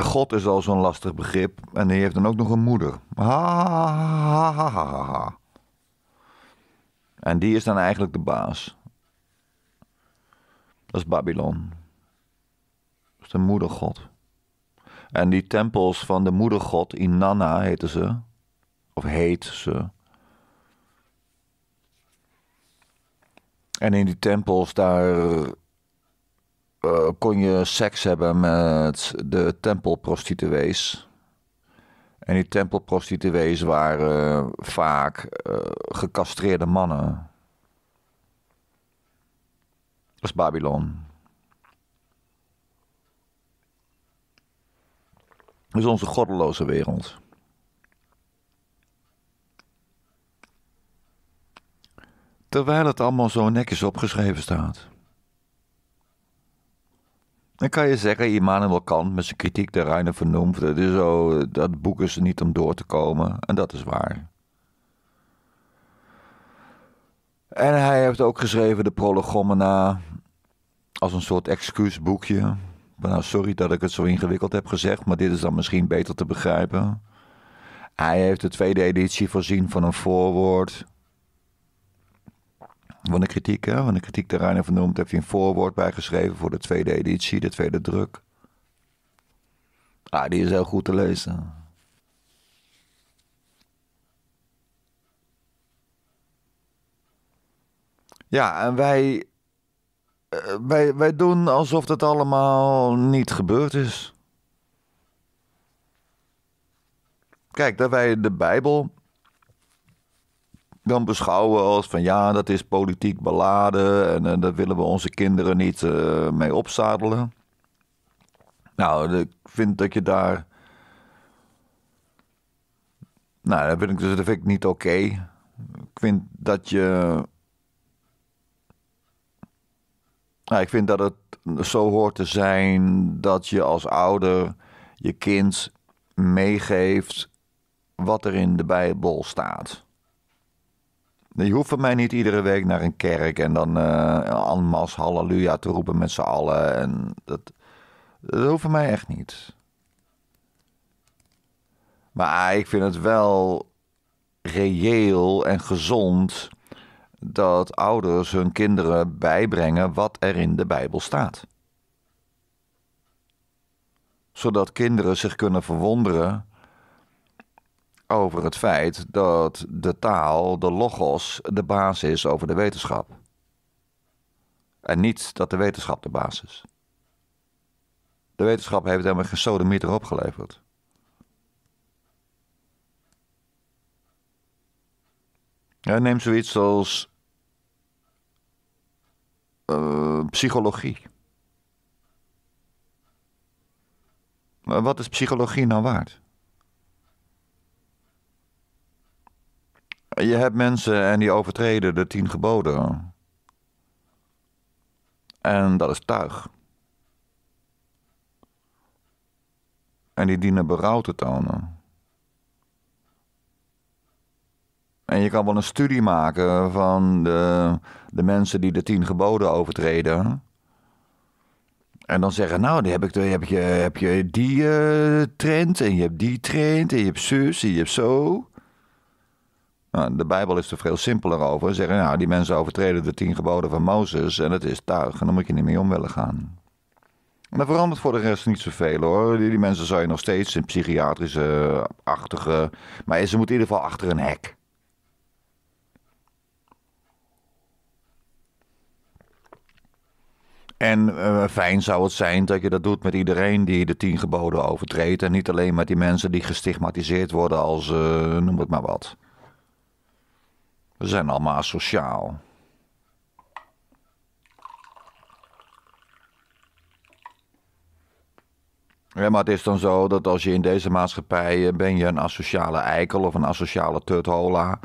A: God is al zo'n lastig begrip en die heeft dan ook nog een moeder. Ha, ha, ha, ha, ha. En die is dan eigenlijk de baas. Dat is Babylon. Dat is de moedergod. En die tempels van de moedergod, Inanna heette ze. Of heet ze. En in die tempels daar eh, kon je seks hebben met de tempelprostituees. En die tempelprostituees waren vaak uh, gecastreerde mannen. Dat is Babylon. Dat is onze goddeloze wereld. Terwijl het allemaal zo netjes opgeschreven staat. Dan kan je zeggen, Immanuel Kant met zijn kritiek de Reine vernoemd, dat, is zo, dat boek is er niet om door te komen. En dat is waar. En hij heeft ook geschreven de Prolegomena als een soort excuusboekje. Nou, sorry dat ik het zo ingewikkeld heb gezegd, maar dit is dan misschien beter te begrijpen. Hij heeft de tweede editie voorzien van een voorwoord van de kritiek, hè? van de kritiek ter Reiner vernoemd, heb je een voorwoord bijgeschreven voor de tweede editie, de tweede druk. Ah, die is heel goed te lezen. Ja, en wij, eh, wij, wij doen alsof dat allemaal niet gebeurd is. Kijk, dat wij de Bijbel dan beschouwen als van ja, dat is politiek beladen en, en daar willen we onze kinderen niet eh, mee opzadelen. Nou, ik vind dat je daar. Nou, dat vind ik dus dat niet oké. Ik vind dat je. Nou, ik vind dat het zo hoort te zijn dat je als ouder je kind meegeeft wat er in de Bijbel staat. Je hoeft van mij niet iedere week naar een kerk en dan uh, eh, en halleluja te roepen met z'n allen. En dat, dat hoeft van mij echt niet. Maar ah, ik vind het wel reëel en gezond dat ouders hun kinderen bijbrengen wat er in de Bijbel staat. Zodat kinderen zich kunnen verwonderen over het feit dat de taal, de logos, de basis is over de wetenschap. En niet dat de wetenschap de basis is. De wetenschap heeft helemaal geen sodemieter opgeleverd. neem zoiets als eh, psychologie. Maar wat is psychologie nou waard? Je hebt mensen en die overtreden de tien geboden. En dat is tuig. En die dienen berouw te tonen. En je kan wel een studie maken van de, de mensen die de tien geboden overtreden. En dan zeggen, nou, die heb, ik, die heb, je, heb je die eh, trend en je hebt die trend en je hebt zus en je hebt zo. Nou, de Bijbel is er veel simpeler over. Zeggen, nou, die mensen overtreden de tien geboden van Mozes en het is tuig en dan moet je niet mee om willen gaan. En dat verandert voor de rest niet zoveel hoor. Die, mensen zou je nog steeds in psychiatrische achtige. Maar ze moeten in ieder geval achter een hek. En eh, fijn zou het zijn dat je dat doet met iedereen die de tien geboden overtreedt. En niet alleen met die mensen die gestigmatiseerd worden als eh, noem het maar wat. We zijn allemaal asociaal. Ja, maar het is dan zo dat als je in deze maatschappij eh, ben je een asociale eikel of een asociale tuthola.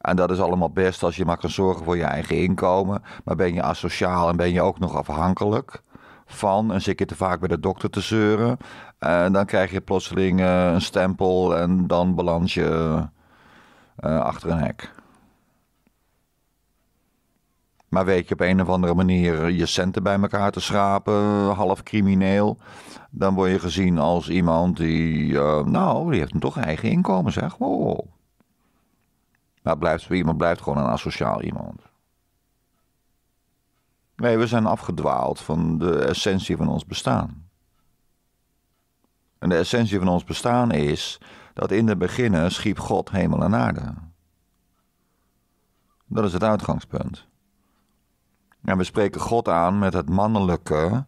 A: En dat is allemaal best als je maar kan zorgen voor je eigen inkomen. Maar ben je asociaal en ben je ook nog afhankelijk van en zit je te vaak bij de dokter te zeuren. En eh, dan krijg je plotseling eh, een stempel en dan beland je achter een hek. Maar weet je op een of andere manier je centen bij elkaar te schrapen, half crimineel. Dan word je gezien als iemand die, uh, nou, die heeft toch eigen inkomen, zeg. Wow. Maar blijft, iemand blijft gewoon een asociaal iemand. Nee, we zijn afgedwaald van de essentie van ons bestaan. En de essentie van ons bestaan is dat in de beginnen schiep God hemel en aarde. Dat is het uitgangspunt. En we spreken God aan met het mannelijke.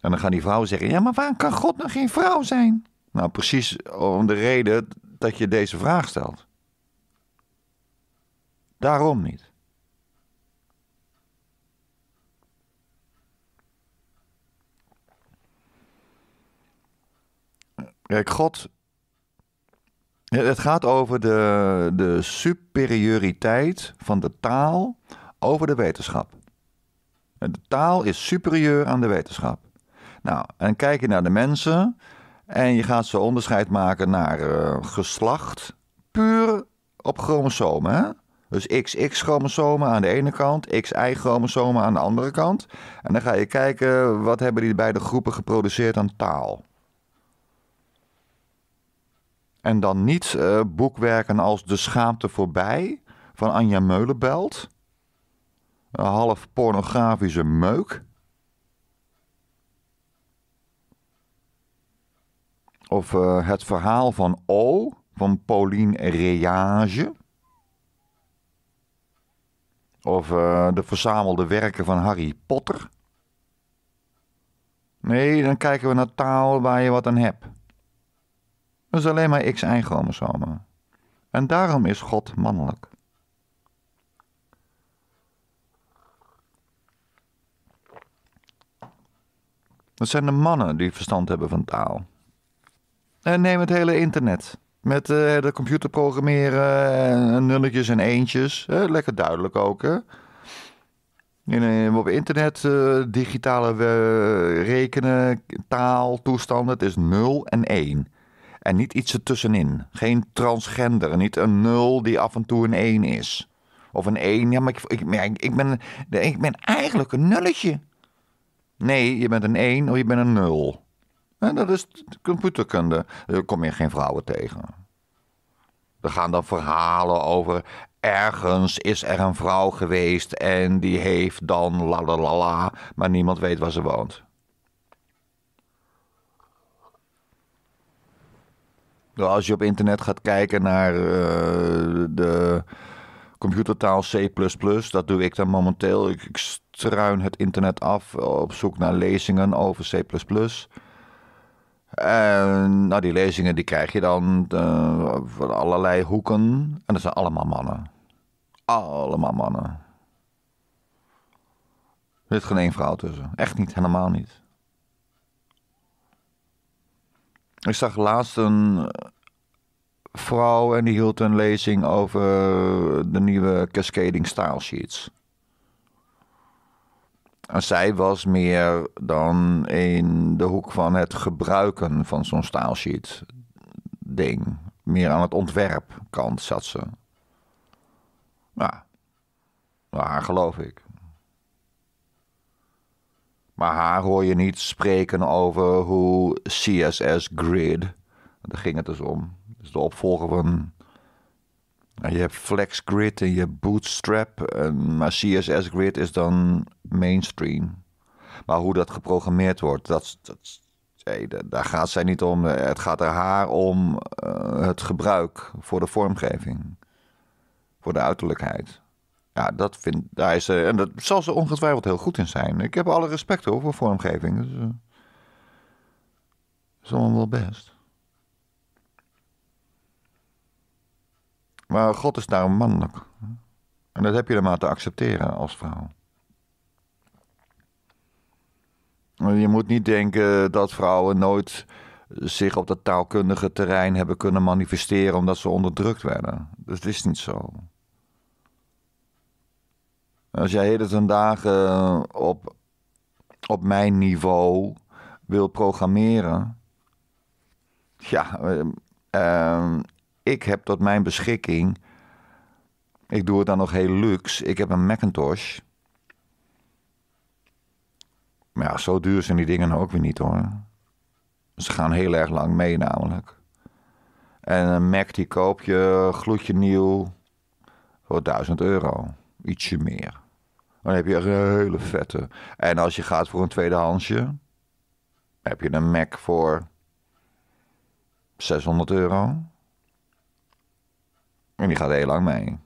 A: En dan gaan die vrouwen zeggen: Ja, maar waarom kan God nog geen vrouw zijn? Nou, precies om de reden dat je deze vraag stelt. Daarom niet. Kijk, God het gaat over de, de superioriteit van de taal over de wetenschap. De taal is superieur aan de wetenschap. Nou, en kijk je naar de mensen en je gaat ze onderscheid maken naar eh, geslacht, puur op chromosomen. Dus XX-chromosomen aan de ene kant, XY-chromosomen aan de andere kant. En dan ga je kijken wat hebben die beide groepen geproduceerd aan taal. En dan niet uh, boekwerken als De Schaamte voorbij van Anja Meulenbelt. Een half pornografische meuk. Of eh, Het Verhaal van O van Pauline Reage. Of eh, de verzamelde werken van Harry Potter. Nee, dan kijken we naar taal waar je wat aan hebt. Dat is alleen maar x chromosomen En daarom is God mannelijk. Dat zijn de mannen die verstand hebben van taal. En neem het hele internet. Met eh, de computer programmeren en nulletjes en eentjes. lekker duidelijk ook. Hè? In, eh, op internet, eh, digitale rekenen, taal, toestanden. Het is 0 en 1. En niet iets ertussenin. Geen transgender. Niet een nul die af en toe een 1 is. Of een één. Ja, maar ik, ik, ik, ben, ik ben eigenlijk een nulletje. Nee, je bent een één of je bent een nul. En dat is computerkunde. Daar kom je geen vrouwen tegen. Er gaan dan verhalen over ergens is er een vrouw geweest en die heeft dan la la la la, maar niemand weet waar ze woont. Als je op internet gaat kijken naar eh, de computertaal C++, dat doe ik dan momenteel. Ik, struin het internet af op zoek naar lezingen over C++. En nou, die lezingen die krijg je dan eh, van allerlei hoeken. En dat zijn allemaal mannen. Allemaal mannen. Er zit geen één vrouw tussen. Echt niet, helemaal niet. Ik zag laatst een eh, vrouw en die hield een lezing over de nieuwe cascading style sheets. En zij was meer dan in de hoek van het gebruiken van zo'n style sheet ding. Meer aan het ontwerpkant zat ze. Ja, nou, haar geloof ik. Maar haar hoor je niet spreken over hoe CSS Grid, daar ging het dus om, dus de opvolger van. Nou, je hebt Flex Grid en je hebt Bootstrap, en, maar CSS Grid is dan mainstream. Maar hoe dat geprogrammeerd wordt, dat, dat, daar gaat zij niet om. Het gaat er haar om eh, het gebruik voor de vormgeving, voor de uiterlijkheid. Ja, dat vind, daar is, eh, en dat zal ze ongetwijfeld heel goed in zijn. Ik heb alle respect hoor, voor vormgeving. Dus, uh, is allemaal wel best. Maar God is daarom mannelijk. En dat heb je dan maar te accepteren als vrouw. Je moet niet denken dat vrouwen nooit zich op dat taalkundige terrein hebben kunnen manifesteren omdat ze onderdrukt werden. Dat is niet zo. Als jij hele zijn dagen eh, op, op mijn niveau wil programmeren. Ja, eh, eh, ik heb tot mijn beschikking. Ik doe het dan nog heel luxe. Ik heb een Macintosh. Maar ja, zo duur zijn die dingen ook weer niet hoor. Ze gaan heel erg lang mee namelijk. En een Mac die koop je gloedje nieuw voor 1000 euro. Ietsje meer. Dan heb je echt een hele vette. En als je gaat voor een tweedehandsje, heb je een Mac voor 600 euro. En die gaat heel lang mee.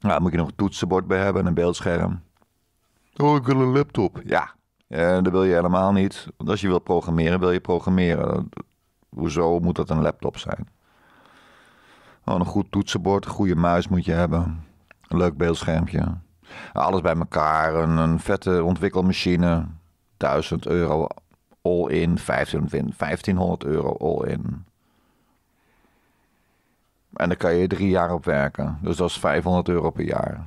A: Nou, dan moet je nog een toetsenbord bij hebben en een beeldscherm. Oh, ik wil een laptop. Ja, eh, dat wil je helemaal niet. Want als je wil programmeren, wil je programmeren. Hoezo moet dat een laptop zijn? Oh, een goed toetsenbord, een goede muis moet je hebben. Een leuk beeldschermpje. Alles bij elkaar, een, een vette ontwikkelmachine. 1000 euro all-in, 1500 euro all-in. En dan kan je drie jaar op werken. Dus dat is 500 euro per jaar.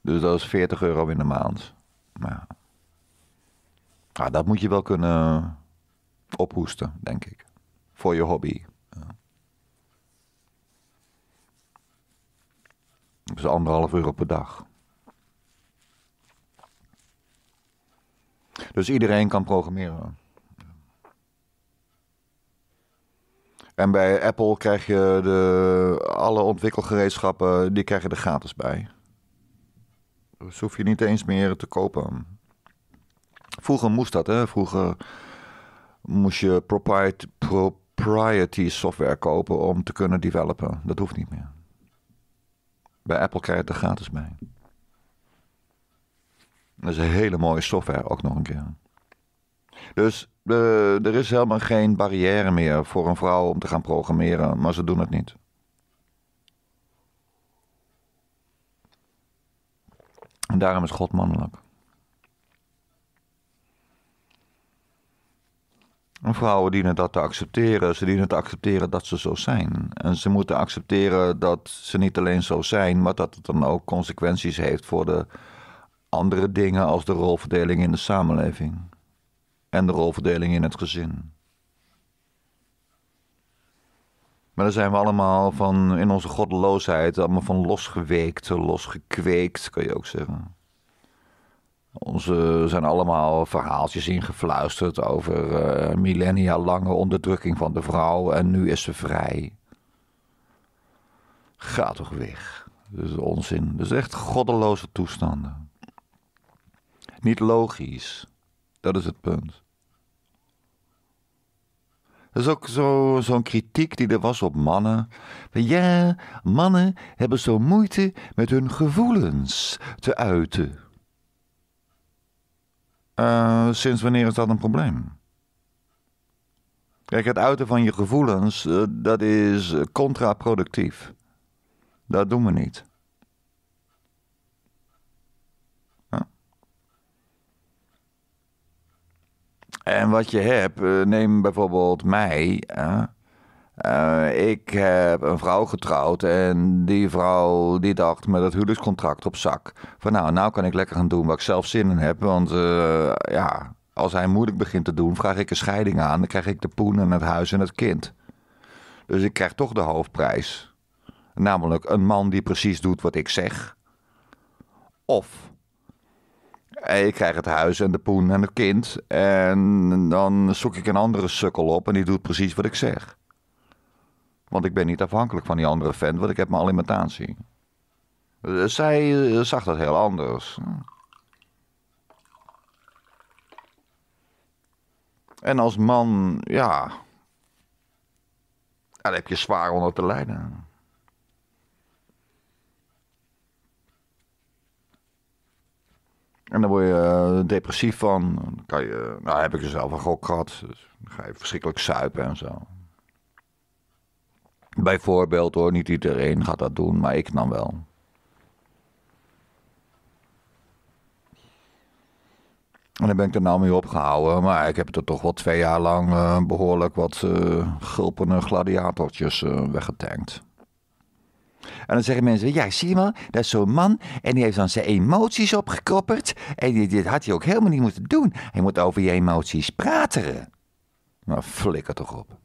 A: Dus dat is 40 euro in de maand. maar, ah, dat moet je wel kunnen ophoesten, denk ik. Voor je hobby. Dat is anderhalf euro per dag. Dus iedereen kan programmeren. En bij Apple krijg je de, alle ontwikkelgereedschappen, die krijg je er gratis bij. Dus hoef je niet eens meer te kopen. Vroeger moest dat, hè? Vroeger moest je propriety, propriety software kopen om te kunnen developen. Dat hoeft niet meer. Bij Apple krijg je het er gratis bij. Dat is een hele mooie software ook nog een keer. Dus eh, er is helemaal geen barrière meer voor een vrouw om te gaan programmeren, maar ze doen het niet. En daarom is God mannelijk. En vrouwen dienen dat te accepteren. Ze dienen te accepteren dat ze zo zijn. En ze moeten accepteren dat ze niet alleen zo zijn, maar dat het dan ook consequenties heeft voor de andere dingen als de rolverdeling in de samenleving en de rolverdeling in het gezin. Maar dan zijn we allemaal van in onze goddeloosheid allemaal van losgeweekt, losgekweekt, kan je ook zeggen. Onze zijn allemaal verhaaltjes ingefluisterd over eh, millennia lange onderdrukking van de vrouw en nu is ze vrij. Ga toch weg. Dat is onzin. Dat is echt goddeloze toestanden. Niet logisch. Dat is het punt. Dat is ook zo'n kritiek die er was op mannen. Ja, mannen hebben zo moeite met hun gevoelens te uiten. Eh, sinds wanneer is dat een probleem? Kijk, het uiten van je gevoelens, eh, dat is contraproductief. Dat doen we niet. En wat je hebt, eh, neem bijvoorbeeld mij. Eh, ik heb een vrouw getrouwd en die vrouw die dacht met het huwelijkscontract op zak. Van nou, nou kan ik lekker gaan doen waar ik zelf zin in heb. Want eh, ja, als hij moeilijk begint te doen, vraag ik een scheiding aan. Dan krijg ik de poen en het huis en het kind. Dus ik krijg toch de hoofdprijs. Namelijk een man die precies doet wat ik zeg. Of eh, ik krijg het huis en de poen en het kind. En dan zoek ik een andere sukkel op en die doet precies wat ik zeg. Want ik ben niet afhankelijk van die andere vent, want ik heb mijn alimentatie. Eh, zij eh, zag dat heel anders. En als man, ja. dan heb je zwaar onder te lijden. En dan word je eh, depressief van. Dan kan je, nou, heb ik er zelf een gok gehad. Dus dan ga je verschrikkelijk suipen en zo. Bijvoorbeeld hoor, niet iedereen gaat dat doen, maar ik dan wel. En dan ben ik er nou mee opgehouden, maar ik heb er toch wel twee jaar lang eh, behoorlijk wat uh, gulpende gladiatortjes eh, weggetankt. En dan zeggen mensen, ja zie je wel, dat is zo'n man en die heeft dan zijn emoties opgekropperd. En die, dit had hij ook helemaal niet moeten doen. Hij moet over je emoties praten. Maar nou, flikker toch op.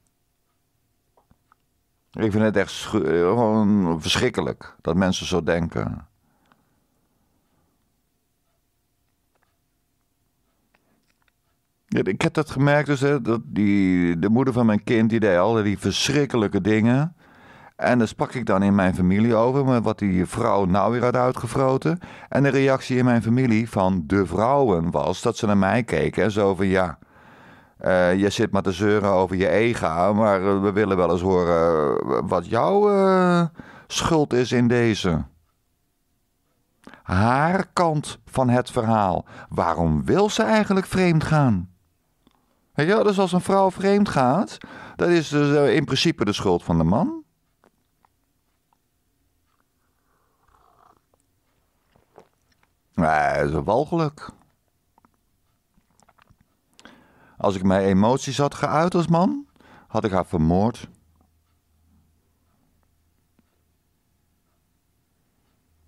A: Ik vind het echt eh, gewoon verschrikkelijk dat mensen zo denken. Ik heb dat gemerkt, dus, hè, dat die, de moeder van mijn kind die deed al die verschrikkelijke dingen. En daar sprak ik dan in mijn familie over, maar wat die vrouw nou weer had uitgefroten. En de reactie in mijn familie van de vrouwen was dat ze naar mij keken en zo van ja. Eh, je zit maar te zeuren over je ega, maar eh, we willen wel eens horen eh, wat jouw schuld is in deze. Haar kant van het verhaal. Waarom wil ze eigenlijk vreemd gaan? Weet je, dus als een vrouw vreemd gaat, dat is dus in principe de schuld van de man. Nee, dat is walgelijk. Als ik mijn emoties had geuit als man, had ik haar vermoord.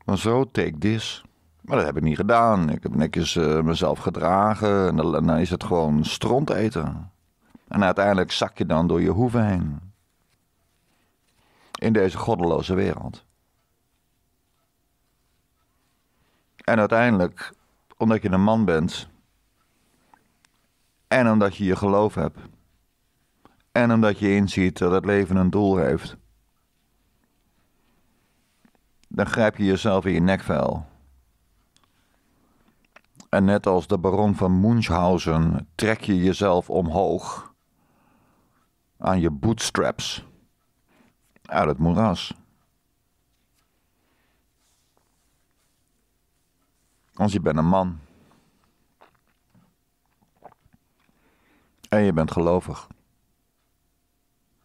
A: Maar zo, take this. Maar dat heb ik niet gedaan. Ik heb netjes eh, mezelf gedragen en dan, dan, is het gewoon stront eten. En uiteindelijk zak je dan door je hoeven heen. In deze goddeloze wereld. En uiteindelijk, omdat je een man bent, en omdat je je geloof hebt. En omdat je inziet dat het leven een doel heeft. Dan grijp je jezelf in je nekvel. En net als de baron van Munchhausen trek je jezelf omhoog aan je bootstraps uit het moeras. Want je bent een man. en je bent gelovig.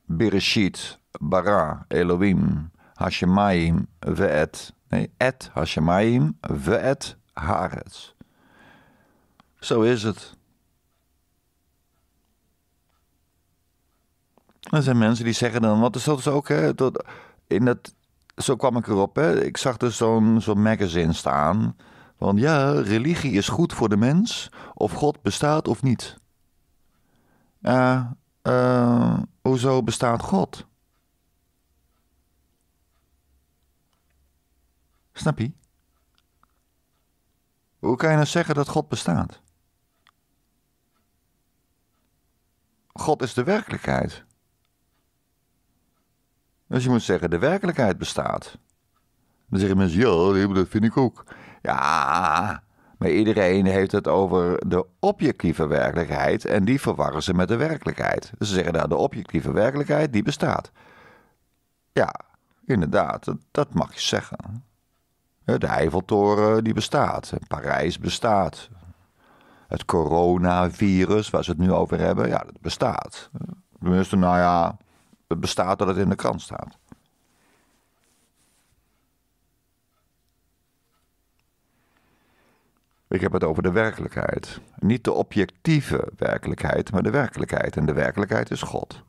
A: Bereshit, bara, Elohim, Hashemayim, ve'et. Nee, et Hashemayim, ve'et haaretz. Zo is het. Er zijn mensen die zeggen dan, wat dat dus ook, hè? Dat, in dat, zo kwam ik erop, Ik zag dus zo'n zo'n magazine staan. Van ja, religie is goed voor de mens, of God bestaat of niet. Uh, hoezo bestaat God? Snap je? Hoe kan je nou zeggen dat God bestaat? God is de werkelijkheid. Dus je moet zeggen, de werkelijkheid bestaat. Dan zeggen mensen, ja, dat vind ik ook. Ja, maar iedereen heeft het over de objectieve werkelijkheid en die verwarren ze met de werkelijkheid. ze zeggen daar nou, de objectieve werkelijkheid die bestaat. Ja, inderdaad, dat, mag je zeggen. De Eiffeltoren die bestaat, Parijs bestaat. Het coronavirus, waar ze het nu over hebben, ja, dat bestaat. Tenminste, nou ja, het bestaat dat het in de krant staat. Ik heb het over de werkelijkheid. Niet de objectieve werkelijkheid, maar de werkelijkheid. En de werkelijkheid is God.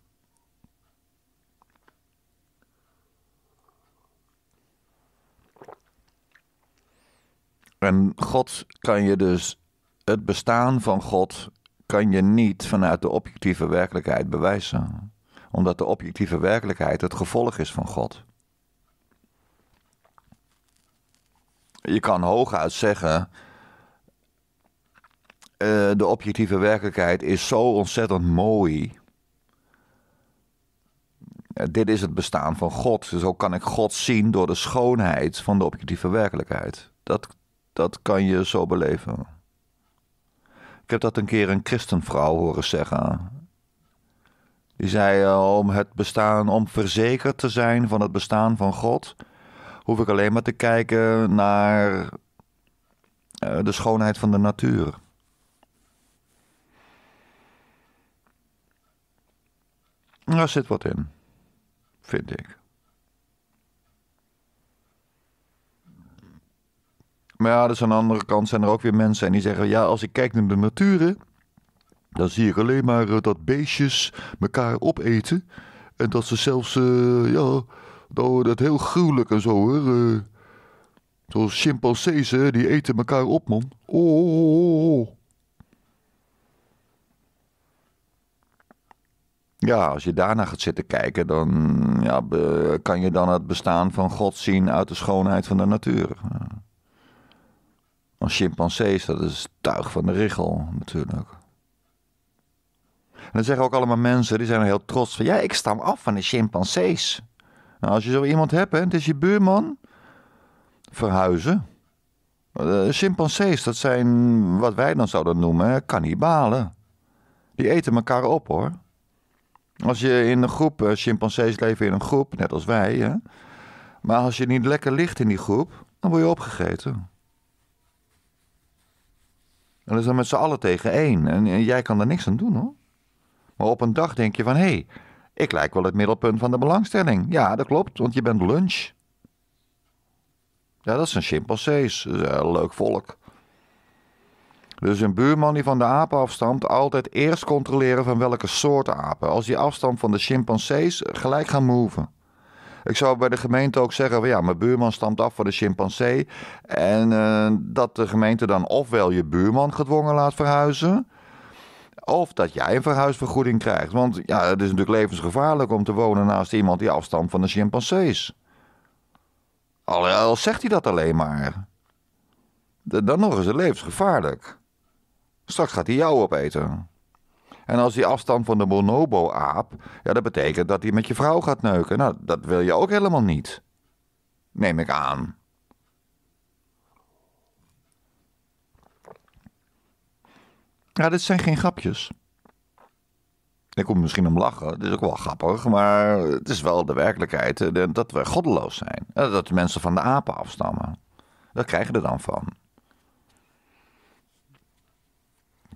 A: En God kan je dus, het bestaan van God kan je niet vanuit de objectieve werkelijkheid bewijzen. Omdat de objectieve werkelijkheid het gevolg is van God. Je kan hooguit zeggen eh, de objectieve werkelijkheid is zo ontzettend mooi. dit is het bestaan van God. Zo dus kan ik God zien door de schoonheid van de objectieve werkelijkheid. Dat, dat kan je zo beleven. Ik heb dat een keer een christenvrouw horen zeggen. Die zei: eh, om het bestaan, om verzekerd te zijn van het bestaan van God, hoef ik alleen maar te kijken naar eh, de schoonheid van de natuur. Daar zit wat in, vind ik. Maar ja, dus aan de andere kant zijn er ook weer mensen en die zeggen: ja, als ik kijk naar de natuur, dan zie ik alleen maar eh, dat beestjes elkaar opeten. En dat ze zelfs, eh, ja, dat, nou, dat heel gruwelijk en zo hoor. Uh, zoals chimpansees, die eten elkaar op, man. oh, oh, oh. oh, oh. Ja, als je daarna gaat zitten kijken, dan ja, kan je dan het bestaan van God zien uit de schoonheid van de natuur. Als chimpansees, dat is tuig van de richel natuurlijk. En dan zeggen ook allemaal mensen, die zijn heel trots van, ja, ik stam af van de chimpansees. Nou, als je zo iemand hebt, hè, het is je buurman, verhuizen. Eh, chimpansees, dat zijn wat wij dan zouden noemen kannibalen. Die eten elkaar op hoor. Als je in een groep, eh, chimpansees leven in een groep, net als wij. Hè? Maar als je niet lekker ligt in die groep, dan word je opgegeten. En dat is dan met z'n allen tegen één. En, jij kan er niks aan doen hoor. Maar op een dag denk je van, hé, hey, ik lijk wel het middelpunt van de belangstelling. Ja, dat klopt, want je bent lunch. Ja, dat zijn chimpansees. is een leuk volk. Dus een buurman die van de apen afstamt, altijd eerst controleren van welke soort apen. Als die afstamt van de chimpansees, gelijk gaan moven. Ik zou bij de gemeente ook zeggen: ja, mijn buurman stamt af van de chimpansee. En eh, dat de gemeente dan ofwel je buurman gedwongen laat verhuizen. Of dat jij een verhuisvergoeding krijgt. Want ja, het is natuurlijk levensgevaarlijk om te wonen naast iemand die afstamt van de chimpansees. Al, zegt hij dat alleen maar. Dan nog eens levensgevaarlijk. Straks gaat hij jou opeten. En als die afstand van de bonobo-aap, ja, dat betekent dat hij met je vrouw gaat neuken. Nou, dat wil je ook helemaal niet. Neem ik aan. Ja, dit zijn geen grapjes. Ik kom misschien om lachen, het is ook wel grappig, maar het is wel de werkelijkheid eh, dat we goddeloos zijn. Eh, dat de mensen van de apen afstammen. Wat krijgen we er dan van.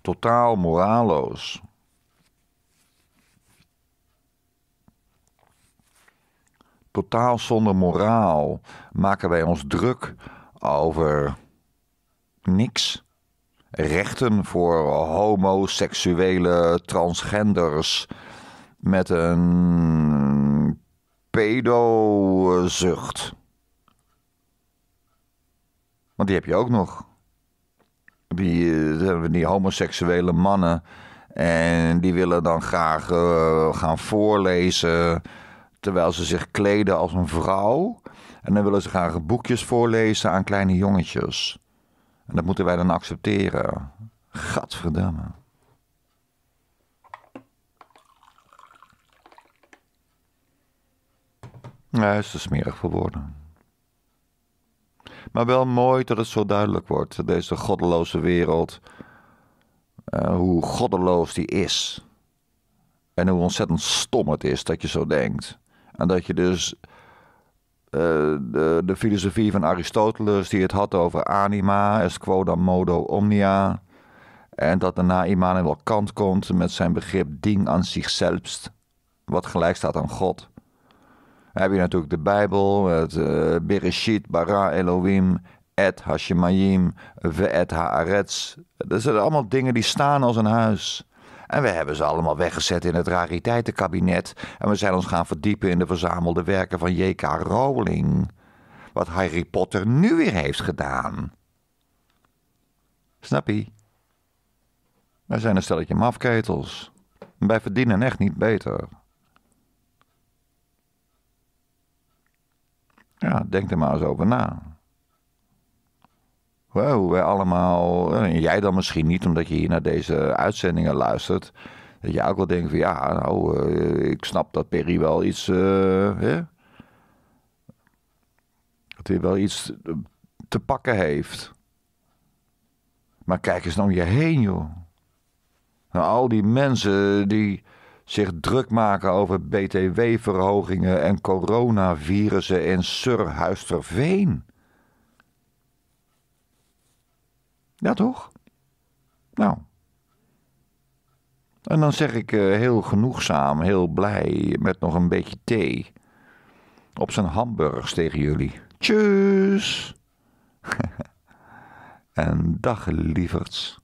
A: totaal moraalloos. Totaal zonder moraal maken wij ons druk over niks. Rechten voor homoseksuele transgenders met een pedozucht. Want die heb je ook nog. Die, eh, die homoseksuele mannen. En die willen dan graag eh, gaan voorlezen terwijl ze zich kleden als een vrouw. En dan willen ze graag boekjes voorlezen aan kleine jongetjes. En dat moeten wij dan accepteren. Gadverdamme. Ja, is te smerig voor maar wel mooi dat het zo duidelijk wordt, deze goddeloze wereld. Eh, hoe goddeloos die is. En hoe ontzettend stom het is dat je zo denkt. En dat je dus eh, de, filosofie van Aristoteles, die het had over anima, esquodam quodam modo omnia. En dat daarna Immanuel Kant komt met zijn begrip ding aan zichzelf, wat gelijk staat aan God. Dan heb je natuurlijk de Bijbel, het eh, Bereshit, Bara, Elohim, Et, Hashemayim, et Haaretz. Dat zijn allemaal dingen die staan als een huis. En we hebben ze allemaal weggezet in het rariteitenkabinet. En we zijn ons gaan verdiepen in de verzamelde werken van J.K. Rowling. Wat Harry Potter nu weer heeft gedaan. Snap je? Wij zijn een stelletje mafketels. Wij verdienen echt niet beter. Ja, denk er maar eens over na. Hoe wij allemaal, eh, en jij dan misschien niet, omdat je hier naar deze uitzendingen luistert. Dat je ook wel denkt van ja, nou, eh, ik snap dat Perry wel iets. Uh, hè? Dat hij wel iets te pakken heeft. Maar kijk eens om je heen, joh. Nou, al die mensen die zich druk maken over btw-verhogingen en coronavirussen in Surhuisterveen. Ja, toch? Nou. En dan zeg ik eh, heel genoegzaam, heel blij, met nog een beetje thee. Op zijn hamburgers tegen jullie. Tjus! en dag, lieverds.